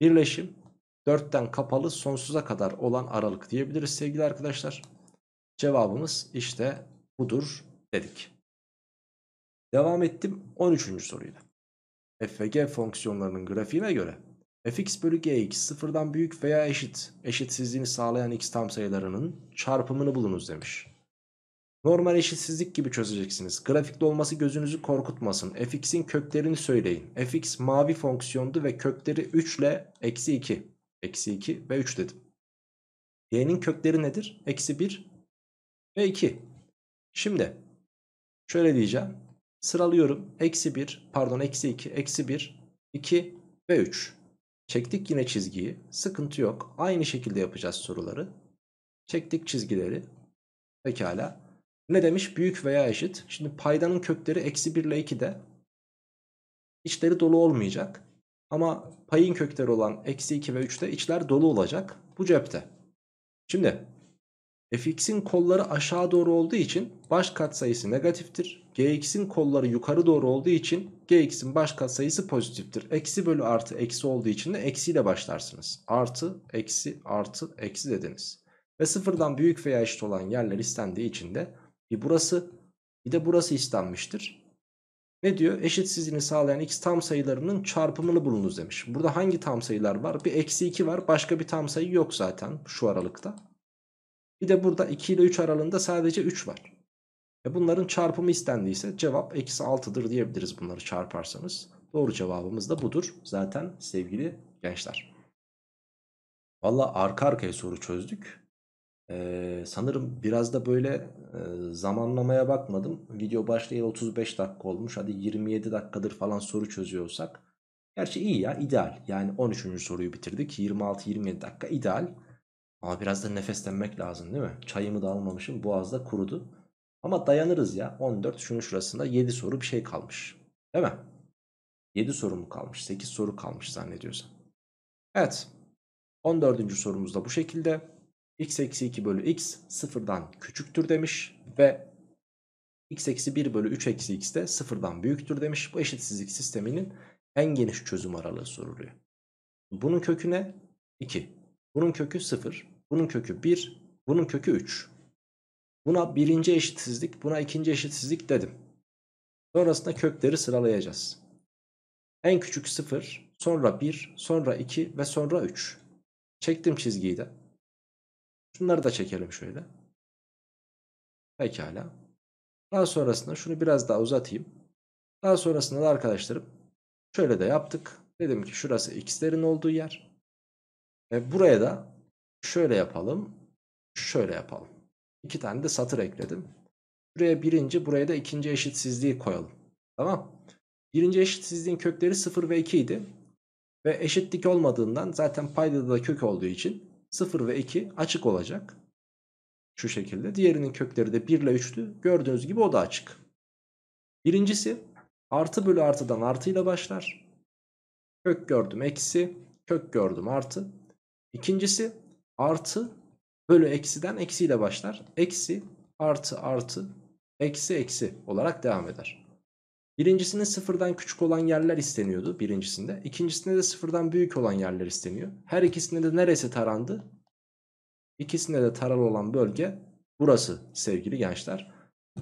Birleşim 4'ten kapalı sonsuza kadar olan aralık diyebiliriz sevgili arkadaşlar. Cevabımız işte budur dedik. Devam ettim 13. soruyla. f ve g fonksiyonlarının grafiğine göre fx bölü gx sıfırdan büyük veya eşit eşitsizliğini sağlayan x tam sayılarının çarpımını bulunuz demiş. Normal eşitsizlik gibi çözeceksiniz. Grafikte olması gözünüzü korkutmasın. fx'in köklerini söyleyin. fx mavi fonksiyondu ve kökleri 3 ile eksi 2. Eksi 2 ve 3 dedim. y'nin kökleri nedir? Eksi 1 ve 2. Şimdi şöyle diyeceğim. Sıralıyorum. Eksi 1 pardon eksi 2 eksi 1 2 ve 3. Çektik yine çizgiyi. Sıkıntı yok. Aynı şekilde yapacağız soruları. Çektik çizgileri. Pekala. Ne demiş? Büyük veya eşit. Şimdi paydanın kökleri eksi 1 ile 2'de. İçleri dolu olmayacak. Ama payın kökleri olan eksi 2 ve 3'te içler dolu olacak. Bu cepte. Şimdi fx'in kolları aşağı doğru olduğu için baş katsayısı negatiftir. gx'in kolları yukarı doğru olduğu için gx'in baş katsayısı pozitiftir. Eksi bölü artı eksi olduğu için de eksiyle başlarsınız. Artı, eksi, artı, eksi dediniz. Ve sıfırdan büyük veya eşit olan yerler istendiği için de bir burası bir de burası istenmiştir. Ne diyor? Eşitsizliğini sağlayan x tam sayılarının çarpımını bulunuz demiş. Burada hangi tam sayılar var? Bir eksi 2 var. Başka bir tam sayı yok zaten şu aralıkta. Bir de burada 2 ile 3 aralığında sadece 3 var. E bunların çarpımı istendiyse cevap eksi 6'dır diyebiliriz bunları çarparsanız. Doğru cevabımız da budur zaten sevgili gençler. Valla arka arkaya soru çözdük. Ee, sanırım biraz da böyle e, zamanlamaya bakmadım. Video başlayalı 35 dakika olmuş. Hadi 27 dakikadır falan soru çözüyorsak. Gerçi iyi ya ideal. Yani 13. soruyu bitirdik. 26-27 dakika ideal. Ama biraz da nefeslenmek lazım değil mi? Çayımı da almamışım boğazda kurudu. Ama dayanırız ya 14 şunun şurasında 7 soru bir şey kalmış. Değil mi? 7 soru mu kalmış 8 soru kalmış zannediyorsan. Evet 14. sorumuz da bu şekilde. x eksi 2 bölü x sıfırdan küçüktür demiş ve x eksi 1 bölü 3 eksi x de sıfırdan büyüktür demiş. Bu eşitsizlik sisteminin en geniş çözüm aralığı soruluyor. Bunun kökü ne? 2. Bunun kökü 0. Bunun kökü 1. Bunun kökü 3. Buna birinci eşitsizlik, buna ikinci eşitsizlik dedim. Sonrasında kökleri sıralayacağız. En küçük 0, sonra 1, sonra 2 ve sonra 3. Çektim çizgiyi de. Şunları da çekelim şöyle. Pekala. Daha sonrasında şunu biraz daha uzatayım. Daha sonrasında da arkadaşlarım şöyle de yaptık. Dedim ki şurası x'lerin olduğu yer. E buraya da Şöyle yapalım. Şöyle yapalım. İki tane de satır ekledim. Buraya birinci, buraya da ikinci eşitsizliği koyalım. Tamam. Birinci eşitsizliğin kökleri 0 ve 2 idi. Ve eşitlik olmadığından zaten paydada da kök olduğu için 0 ve 2 açık olacak. Şu şekilde. Diğerinin kökleri de 1 ile 3'tü. Gördüğünüz gibi o da açık. Birincisi artı bölü artıdan artıyla başlar. Kök gördüm eksi. Kök gördüm artı. İkincisi artı bölü eksiden eksiyle başlar. Eksi artı artı eksi eksi olarak devam eder. Birincisinde sıfırdan küçük olan yerler isteniyordu birincisinde. İkincisinde de sıfırdan büyük olan yerler isteniyor. Her ikisinde de neresi tarandı? İkisinde de taralı olan bölge burası sevgili gençler.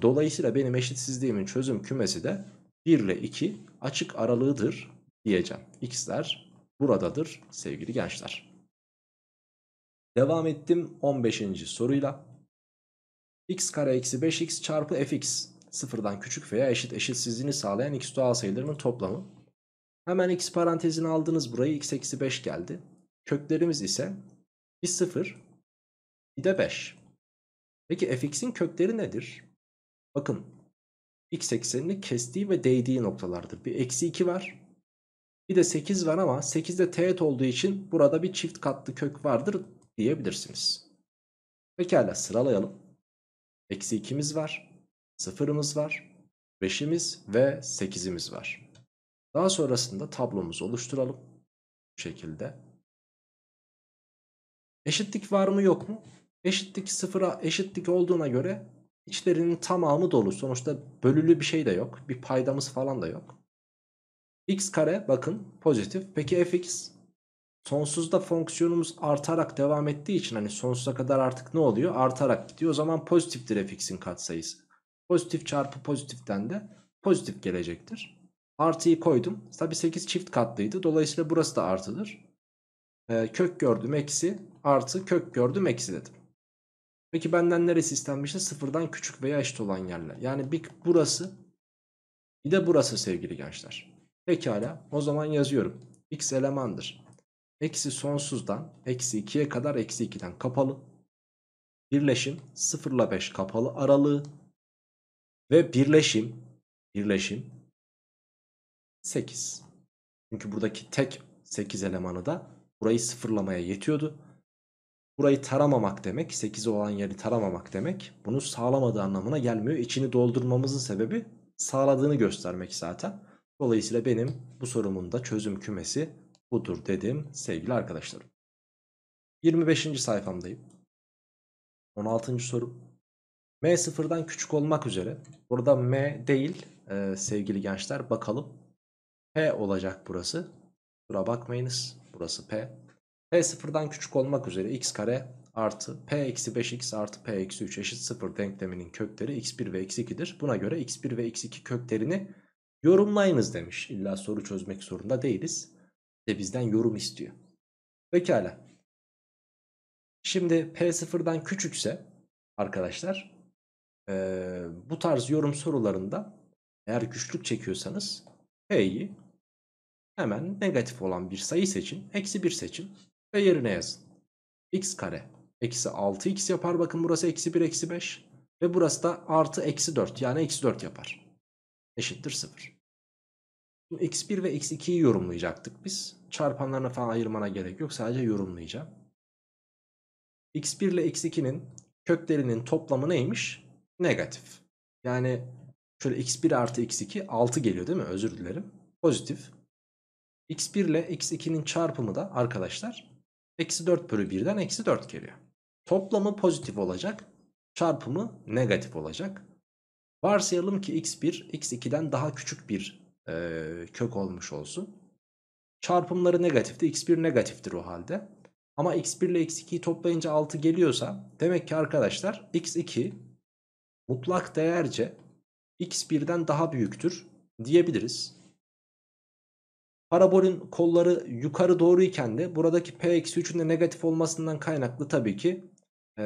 Dolayısıyla benim eşitsizliğimin çözüm kümesi de 1 ile 2 açık aralığıdır diyeceğim. X'ler buradadır sevgili gençler. Devam ettim 15. soruyla. x kare eksi 5x çarpı fx sıfırdan küçük veya eşit eşitsizliğini sağlayan x doğal sayılarının toplamı. Hemen x parantezini aldınız burayı x eksi 5 geldi. Köklerimiz ise bir 0 bir de 5. Peki fx'in kökleri nedir? Bakın x eksenini kestiği ve değdiği noktalardır. Bir eksi 2 var. Bir de 8 var ama 8'de teğet olduğu için burada bir çift katlı kök vardır diyebilirsiniz. Pekala sıralayalım. Eksi 2'miz var. 0'ımız var. 5'imiz ve 8'imiz var. Daha sonrasında tablomuzu oluşturalım. Bu şekilde. Eşitlik var mı yok mu? Eşitlik sıfıra eşitlik olduğuna göre içlerinin tamamı dolu. Sonuçta bölülü bir şey de yok. Bir paydamız falan da yok. x kare bakın pozitif. Peki fx? Sonsuzda fonksiyonumuz artarak devam ettiği için hani sonsuza kadar artık ne oluyor? Artarak gidiyor. O zaman pozitiftir fx'in katsayısı. Pozitif çarpı pozitiften de pozitif gelecektir. Artıyı koydum. Tabi 8 çift katlıydı. Dolayısıyla burası da artıdır. Ee, kök gördüm eksi artı kök gördüm eksi dedim. Peki benden neresi istenmişti? Sıfırdan küçük veya eşit olan yerler. Yani bir burası bir de burası sevgili gençler. Pekala o zaman yazıyorum. X elemandır. Eksi sonsuzdan eksi 2'ye kadar eksi 2'den kapalı. Birleşim 0 ile 5 kapalı aralığı. Ve birleşim, birleşim 8. Çünkü buradaki tek 8 elemanı da burayı sıfırlamaya yetiyordu. Burayı taramamak demek 8 olan yeri taramamak demek bunu sağlamadığı anlamına gelmiyor. İçini doldurmamızın sebebi sağladığını göstermek zaten. Dolayısıyla benim bu sorumun da çözüm kümesi budur dedim sevgili arkadaşlarım. 25. sayfamdayım. 16. soru. M sıfırdan küçük olmak üzere. Burada M değil e, sevgili gençler bakalım. P olacak burası. Buna bakmayınız. Burası P. P sıfırdan küçük olmak üzere x kare artı p eksi 5x artı p eksi 3 eşit sıfır denkleminin kökleri x1 ve x2'dir. Buna göre x1 ve x2 köklerini yorumlayınız demiş. İlla soru çözmek zorunda değiliz ve bizden yorum istiyor. Pekala. Şimdi P0'dan küçükse arkadaşlar e, bu tarz yorum sorularında eğer güçlük çekiyorsanız P'yi hemen negatif olan bir sayı seçin. Eksi 1 seçin ve yerine yazın. x kare eksi 6x yapar. Bakın burası eksi 1 eksi 5 ve burası da artı eksi 4 yani eksi 4 yapar. Eşittir 0. X1 ve X2'yi yorumlayacaktık biz. Çarpanlarına falan ayırmana gerek yok. Sadece yorumlayacağım. X1 ile X2'nin köklerinin toplamı neymiş? Negatif. Yani şöyle X1 artı X2 6 geliyor değil mi? Özür dilerim. Pozitif. X1 ile X2'nin çarpımı da arkadaşlar eksi 4 bölü 1'den eksi 4 geliyor. Toplamı pozitif olacak. Çarpımı negatif olacak. Varsayalım ki X1 X2'den daha küçük bir e, kök olmuş olsun. Çarpımları negatifti. X1 negatiftir o halde. Ama x1 ile x2'yi toplayınca 6 geliyorsa demek ki arkadaşlar x2 mutlak değerce x1'den daha büyüktür diyebiliriz. Parabolün kolları yukarı doğru iken de buradaki p-3'ün de negatif olmasından kaynaklı tabii ki ee,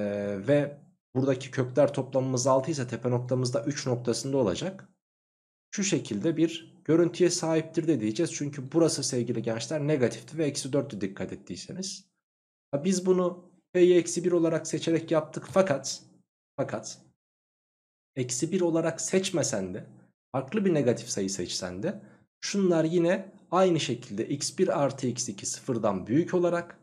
ve buradaki kökler toplamımız 6 ise tepe noktamızda 3 noktasında olacak şu şekilde bir görüntüye sahiptir de diyeceğiz. Çünkü burası sevgili gençler negatifti ve eksi 4'tü dikkat ettiyseniz. biz bunu p'yi eksi 1 olarak seçerek yaptık fakat fakat eksi 1 olarak seçmesen de farklı bir negatif sayı seçsen de şunlar yine aynı şekilde x1 artı x2 sıfırdan büyük olarak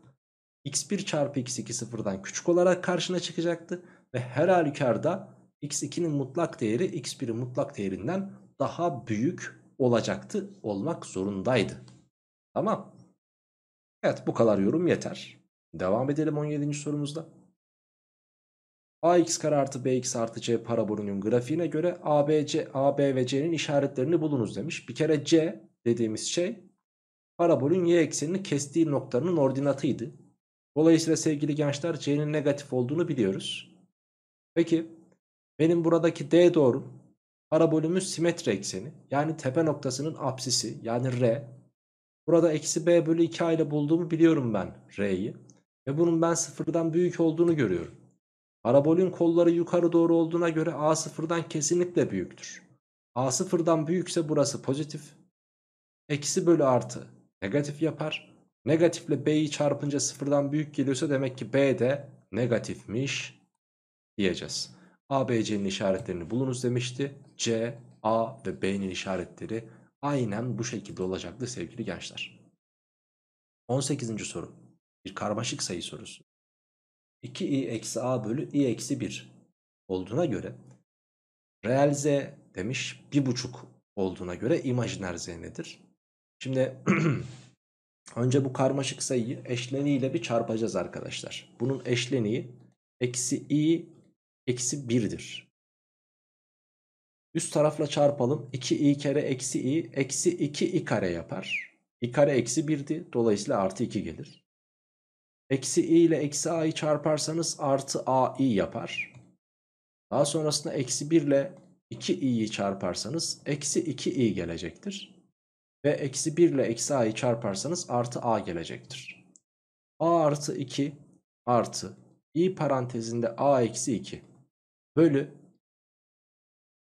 x1 çarpı x2 sıfırdan küçük olarak karşına çıkacaktı ve her halükarda x2'nin mutlak değeri x1'in mutlak değerinden daha büyük olacaktı. Olmak zorundaydı. Tamam. Evet bu kadar yorum yeter. Devam edelim 17. sorumuzda. AX kare artı BX artı C parabolünün grafiğine göre ABC, AB ve C'nin işaretlerini bulunuz demiş. Bir kere C dediğimiz şey parabolün y eksenini kestiği noktanın ordinatıydı. Dolayısıyla sevgili gençler C'nin negatif olduğunu biliyoruz. Peki benim buradaki D doğru Parabolümüz simetri ekseni. Yani tepe noktasının apsisi yani R. Burada eksi B bölü 2A ile bulduğumu biliyorum ben R'yi. Ve bunun ben sıfırdan büyük olduğunu görüyorum. Parabolün kolları yukarı doğru olduğuna göre A sıfırdan kesinlikle büyüktür. A sıfırdan büyükse burası pozitif. Eksi bölü artı negatif yapar. Negatifle B'yi çarpınca sıfırdan büyük geliyorsa demek ki B de negatifmiş diyeceğiz. A, B, C'nin işaretlerini bulunuz demişti. C, A ve B'nin işaretleri aynen bu şekilde olacaktı sevgili gençler. 18. soru. Bir karmaşık sayı sorusu. 2i eksi a bölü i eksi 1 olduğuna göre reel z demiş 1,5 olduğuna göre imajiner z nedir? Şimdi önce bu karmaşık sayıyı eşleniyle bir çarpacağız arkadaşlar. Bunun eşleniği eksi i eksi 1'dir. Üst tarafla çarpalım. 2i kere eksi i eksi 2i kare yapar. i kare eksi 1'di. Dolayısıyla artı 2 gelir. Eksi i ile eksi a'yı çarparsanız artı ai yapar. Daha sonrasında eksi 1 ile 2i'yi çarparsanız eksi 2i gelecektir. Ve eksi 1 ile eksi a'yı çarparsanız artı a gelecektir. a artı 2 artı i parantezinde a eksi 2 bölü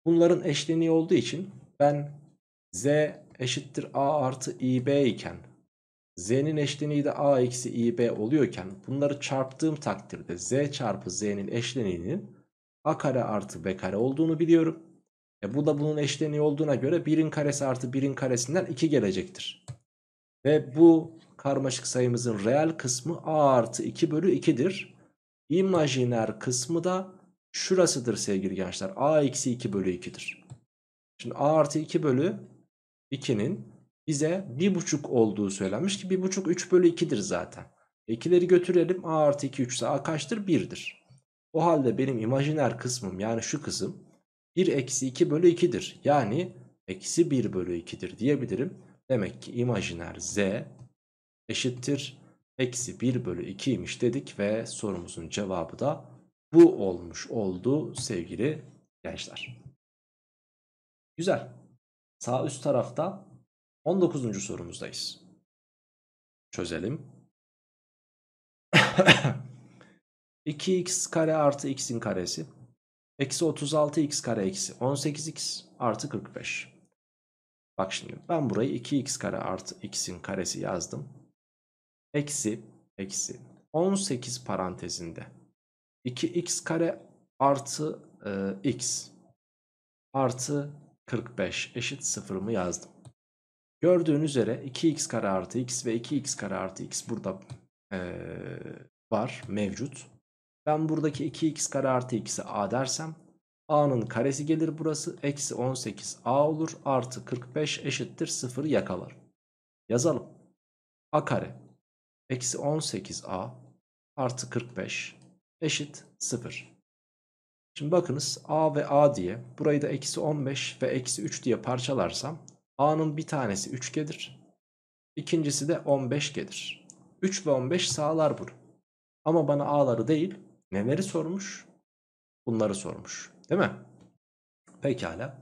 bunların eşleniği olduğu için ben z eşittir a artı ib iken z'nin eşleniği de a eksi ib oluyorken bunları çarptığım takdirde z çarpı z'nin eşleniğinin a kare artı b kare olduğunu biliyorum. E bu da bunun eşleniği olduğuna göre 1'in karesi artı 1'in karesinden 2 gelecektir. Ve bu karmaşık sayımızın reel kısmı a artı 2 bölü 2'dir. İmajiner kısmı da şurasıdır sevgili gençler. A eksi 2 bölü 2'dir. Şimdi A artı 2 bölü 2'nin bize 1,5 olduğu söylenmiş ki 1,5 3 bölü 2'dir zaten. 2'leri götürelim A artı 2 3 ise A kaçtır? 1'dir. O halde benim imajiner kısmım yani şu kısım 1 eksi 2 bölü 2'dir. Yani eksi 1 bölü 2'dir diyebilirim. Demek ki imajiner Z eşittir. Eksi 1 bölü 2'ymiş dedik ve sorumuzun cevabı da bu olmuş oldu sevgili gençler. Güzel. Sağ üst tarafta 19. sorumuzdayız. Çözelim. 2x kare artı x'in karesi. Eksi 36x kare eksi 18x artı 45. Bak şimdi ben burayı 2x kare artı x'in karesi yazdım. Eksi eksi 18 parantezinde 2x kare artı e, x artı 45 eşit 0 mı yazdım. Gördüğün üzere 2x kare artı x ve 2x kare artı x burada e, var mevcut. Ben buradaki 2x kare artı x'e a dersem a'nın karesi gelir burası. Eksi 18 a olur artı 45 eşittir 0 yakalar. Yazalım. a kare eksi 18 a artı 45 eşit 0. Şimdi bakınız a ve a diye burayı da eksi 15 ve eksi 3 diye parçalarsam a'nın bir tanesi 3 gelir. İkincisi de 15 gelir. 3 ve 15 sağlar bunu. Ama bana a'ları değil neleri sormuş? Bunları sormuş. Değil mi? Pekala.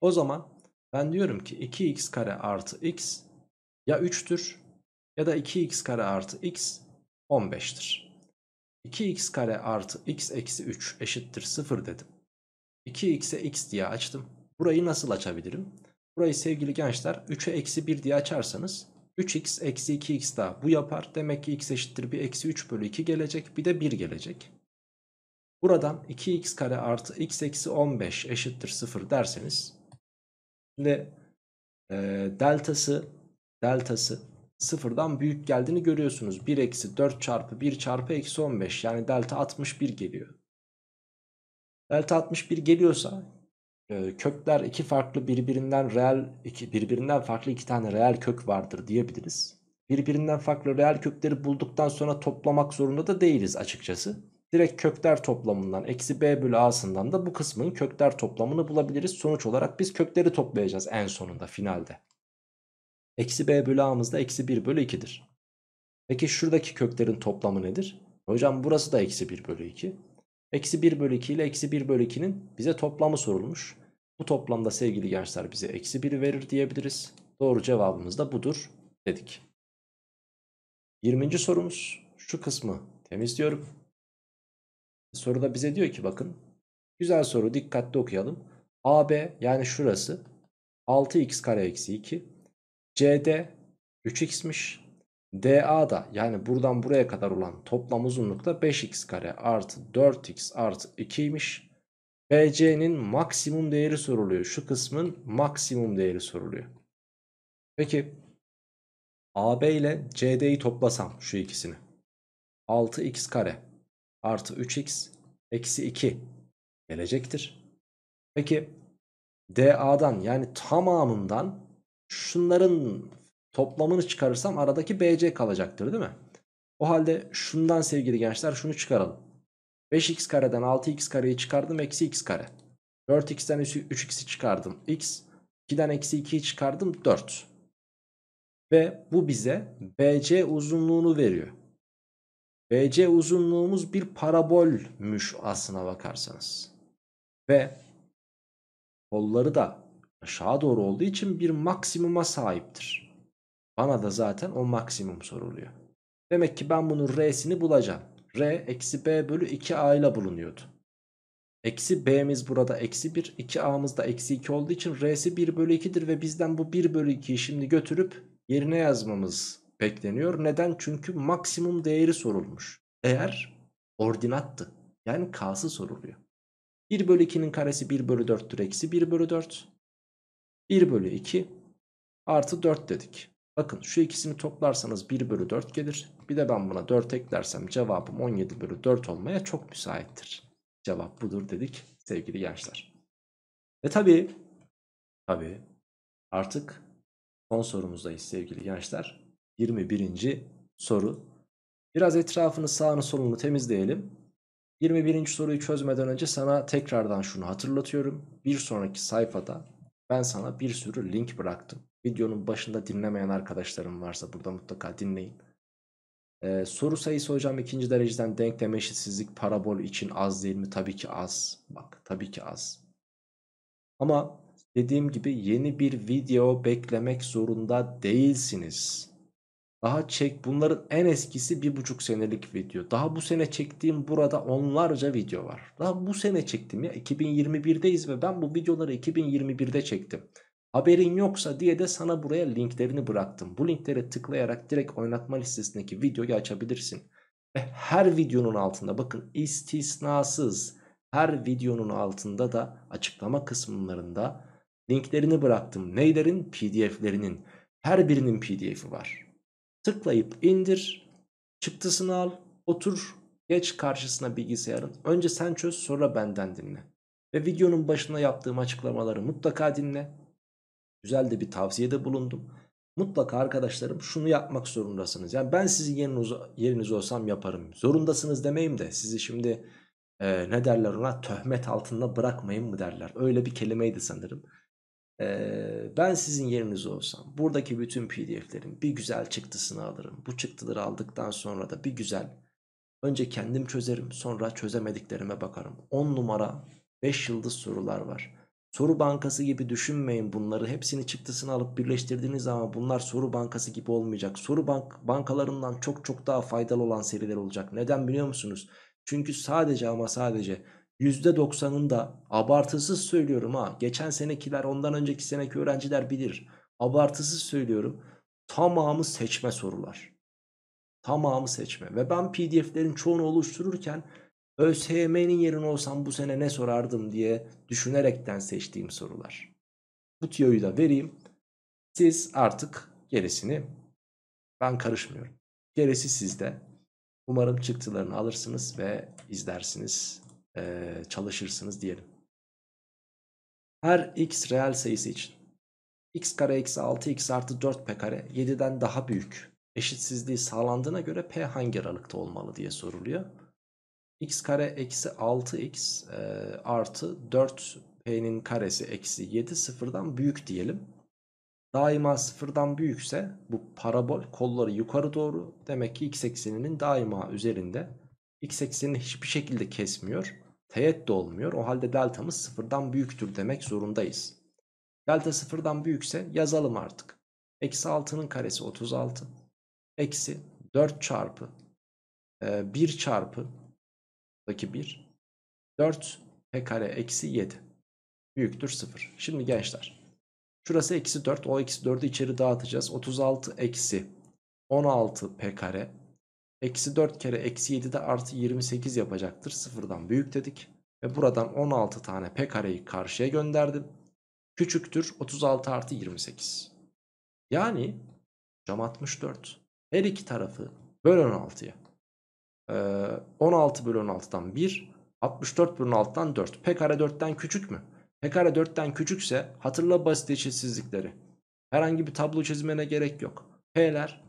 O zaman ben diyorum ki 2x kare artı x ya 3'tür ya da 2x kare artı x 15'tir. 2x kare artı x eksi 3 eşittir 0 dedim. 2x'e x diye açtım. Burayı nasıl açabilirim? Burayı sevgili gençler 3'e eksi 1 diye açarsanız 3x eksi 2x daha bu yapar. Demek ki x eşittir bir eksi 3 bölü 2 gelecek bir de 1 gelecek. Buradan 2x kare artı x eksi 15 eşittir 0 derseniz. Şimdi e, deltası deltası sıfırdan büyük geldiğini görüyorsunuz. 1 eksi 4 çarpı 1 çarpı eksi 15 yani delta 61 geliyor. Delta 61 geliyorsa e, kökler iki farklı birbirinden reel iki, birbirinden farklı iki tane reel kök vardır diyebiliriz. Birbirinden farklı reel kökleri bulduktan sonra toplamak zorunda da değiliz açıkçası. Direkt kökler toplamından eksi b bölü a'sından da bu kısmın kökler toplamını bulabiliriz. Sonuç olarak biz kökleri toplayacağız en sonunda finalde. Eksi b bölü a'mız da eksi 1 bölü 2'dir. Peki şuradaki köklerin toplamı nedir? Hocam burası da eksi 1 bölü 2. Eksi 1 bölü 2 ile eksi 1 bölü 2'nin bize toplamı sorulmuş. Bu toplamda sevgili gençler bize eksi 1 verir diyebiliriz. Doğru cevabımız da budur dedik. 20. sorumuz şu kısmı temizliyorum. Soruda bize diyor ki bakın güzel soru dikkatli okuyalım. AB yani şurası 6x kare eksi 2 CD 3x'miş. DA da yani buradan buraya kadar olan toplam uzunluk da 5x kare artı 4x artı 2'ymiş. BC'nin maksimum değeri soruluyor. Şu kısmın maksimum değeri soruluyor. Peki AB ile CD'yi toplasam şu ikisini. 6x kare artı 3x eksi 2 gelecektir. Peki DA'dan yani tamamından şunların toplamını çıkarırsam aradaki BC kalacaktır değil mi? O halde şundan sevgili gençler şunu çıkaralım. 5x kareden 6x kareyi çıkardım eksi x kare. 4x'ten 3x'i çıkardım x. 2'den eksi 2'yi çıkardım 4. Ve bu bize BC uzunluğunu veriyor. BC uzunluğumuz bir parabolmüş aslına bakarsanız. Ve kolları da aşağı doğru olduğu için bir maksimuma sahiptir. Bana da zaten o maksimum soruluyor. Demek ki ben bunun R'sini bulacağım. R eksi B bölü 2A ile bulunuyordu. Eksi B'miz burada eksi 1. 2A'mız da eksi 2 olduğu için R'si 1 bölü 2'dir ve bizden bu 1 bölü 2'yi şimdi götürüp yerine yazmamız bekleniyor. Neden? Çünkü maksimum değeri sorulmuş. Eğer ordinattı. Yani K'sı soruluyor. 1 bölü 2'nin karesi 1 bölü 4'tür. Eksi 1 bölü 4. 1 bölü 2 artı 4 dedik. Bakın şu ikisini toplarsanız 1 bölü 4 gelir. Bir de ben buna 4 eklersem cevabım 17 bölü 4 olmaya çok müsaittir. Cevap budur dedik sevgili gençler. Ve tabi tabi artık son sorumuzdayız sevgili gençler. 21. soru. Biraz etrafını sağını solunu temizleyelim. 21. soruyu çözmeden önce sana tekrardan şunu hatırlatıyorum. Bir sonraki sayfada ben sana bir sürü link bıraktım. Videonun başında dinlemeyen arkadaşlarım varsa burada mutlaka dinleyin. Ee, soru sayısı hocam ikinci dereceden denklem eşitsizlik parabol için az değil mi? Tabii ki az. Bak tabii ki az. Ama dediğim gibi yeni bir video beklemek zorunda değilsiniz. Daha çek bunların en eskisi bir buçuk senelik video. Daha bu sene çektiğim burada onlarca video var. Daha bu sene çektim ya 2021'deyiz ve ben bu videoları 2021'de çektim. Haberin yoksa diye de sana buraya linklerini bıraktım. Bu linklere tıklayarak direkt oynatma listesindeki videoyu açabilirsin. Ve her videonun altında bakın istisnasız her videonun altında da açıklama kısımlarında linklerini bıraktım. Neylerin? PDF'lerinin. Her birinin PDF'i var. Tıklayıp indir. Çıktısını al. Otur. Geç karşısına bilgisayarın. Önce sen çöz sonra benden dinle. Ve videonun başında yaptığım açıklamaları mutlaka dinle. Güzel de bir tavsiyede bulundum. Mutlaka arkadaşlarım şunu yapmak zorundasınız. Yani ben sizin yeriniz, yeriniz olsam yaparım. Zorundasınız demeyim de sizi şimdi e, ne derler ona töhmet altında bırakmayın mı derler. Öyle bir kelimeydi sanırım. Ee, ben sizin yeriniz olsam buradaki bütün pdf'lerin bir güzel çıktısını alırım. Bu çıktıları aldıktan sonra da bir güzel önce kendim çözerim sonra çözemediklerime bakarım. 10 numara 5 yıldız sorular var. Soru bankası gibi düşünmeyin bunları. Hepsini çıktısını alıp birleştirdiğiniz zaman bunlar soru bankası gibi olmayacak. Soru bank bankalarından çok çok daha faydalı olan seriler olacak. Neden biliyor musunuz? Çünkü sadece ama sadece %90'ında abartısız söylüyorum ha. Geçen senekiler ondan önceki seneki öğrenciler bilir. Abartısız söylüyorum. Tamamı seçme sorular. Tamamı seçme. Ve ben pdf'lerin çoğunu oluştururken ÖSYM'nin yerine olsam bu sene ne sorardım diye düşünerekten seçtiğim sorular. Bu tüyoyu da vereyim. Siz artık gerisini ben karışmıyorum. Gerisi sizde. Umarım çıktılarını alırsınız ve izlersiniz e, çalışırsınız diyelim. Her x reel sayısı için x kare eksi 6x artı 4p kare 7'den daha büyük eşitsizliği sağlandığına göre p hangi aralıkta olmalı diye soruluyor. x kare eksi 6x e, artı 4p'nin karesi eksi 7 sıfırdan büyük diyelim. Daima sıfırdan büyükse bu parabol kolları yukarı doğru demek ki x ekseninin daima üzerinde x eksenini hiçbir şekilde kesmiyor. Teğet de olmuyor. O halde deltamız sıfırdan büyüktür demek zorundayız. Delta sıfırdan büyükse yazalım artık. Eksi 6'nın karesi 36. Eksi 4 çarpı e, 1 çarpı buradaki 1 4 p kare eksi 7 büyüktür 0. Şimdi gençler şurası eksi 4 o eksi 4'ü içeri dağıtacağız. 36 eksi 16 p kare Eksi 4 kere eksi 7 de artı 28 yapacaktır. Sıfırdan büyük dedik. Ve buradan 16 tane p kareyi karşıya gönderdim. Küçüktür 36 artı 28. Yani hocam 64. Her iki tarafı böl 16'ya. Ee, 16 bölü 16'dan 1. 64 bölü 16'dan 4. P kare 4'ten küçük mü? P kare 4'ten küçükse hatırla basit eşitsizlikleri. Herhangi bir tablo çizmene gerek yok. P'ler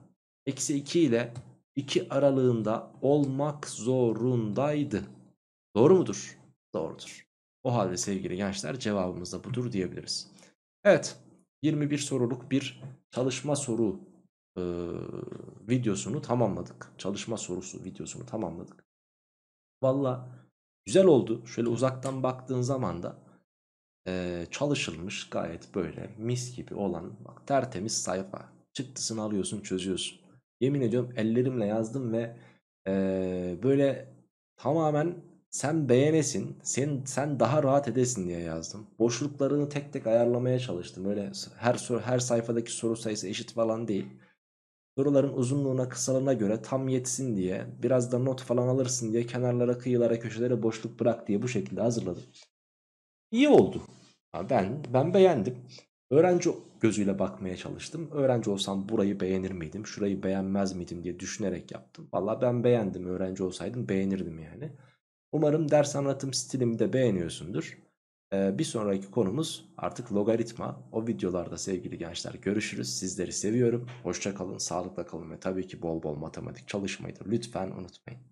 eksi 2 ile 2 aralığında olmak zorundaydı. Doğru mudur? Doğrudur. O halde sevgili gençler cevabımız da budur diyebiliriz. Evet 21 soruluk bir çalışma soru e, videosunu tamamladık. Çalışma sorusu videosunu tamamladık. Valla güzel oldu. Şöyle uzaktan baktığın zaman da e, çalışılmış gayet böyle mis gibi olan bak, tertemiz sayfa. Çıktısını alıyorsun çözüyorsun. Yemin ediyorum ellerimle yazdım ve ee, böyle tamamen sen beğenesin, sen, sen daha rahat edesin diye yazdım. Boşluklarını tek tek ayarlamaya çalıştım. Öyle her soru, her sayfadaki soru sayısı eşit falan değil. Soruların uzunluğuna, kısalığına göre tam yetsin diye, biraz da not falan alırsın diye kenarlara, kıyılara, köşelere boşluk bırak diye bu şekilde hazırladım. İyi oldu. Ben ben beğendim. Öğrenci gözüyle bakmaya çalıştım. Öğrenci olsam burayı beğenir miydim? Şurayı beğenmez miydim diye düşünerek yaptım. Valla ben beğendim. Öğrenci olsaydım beğenirdim yani. Umarım ders anlatım stilimi de beğeniyorsundur. Ee, bir sonraki konumuz artık logaritma. O videolarda sevgili gençler görüşürüz. Sizleri seviyorum. Hoşça kalın, sağlıkla kalın ve tabii ki bol bol matematik çalışmayı da lütfen unutmayın.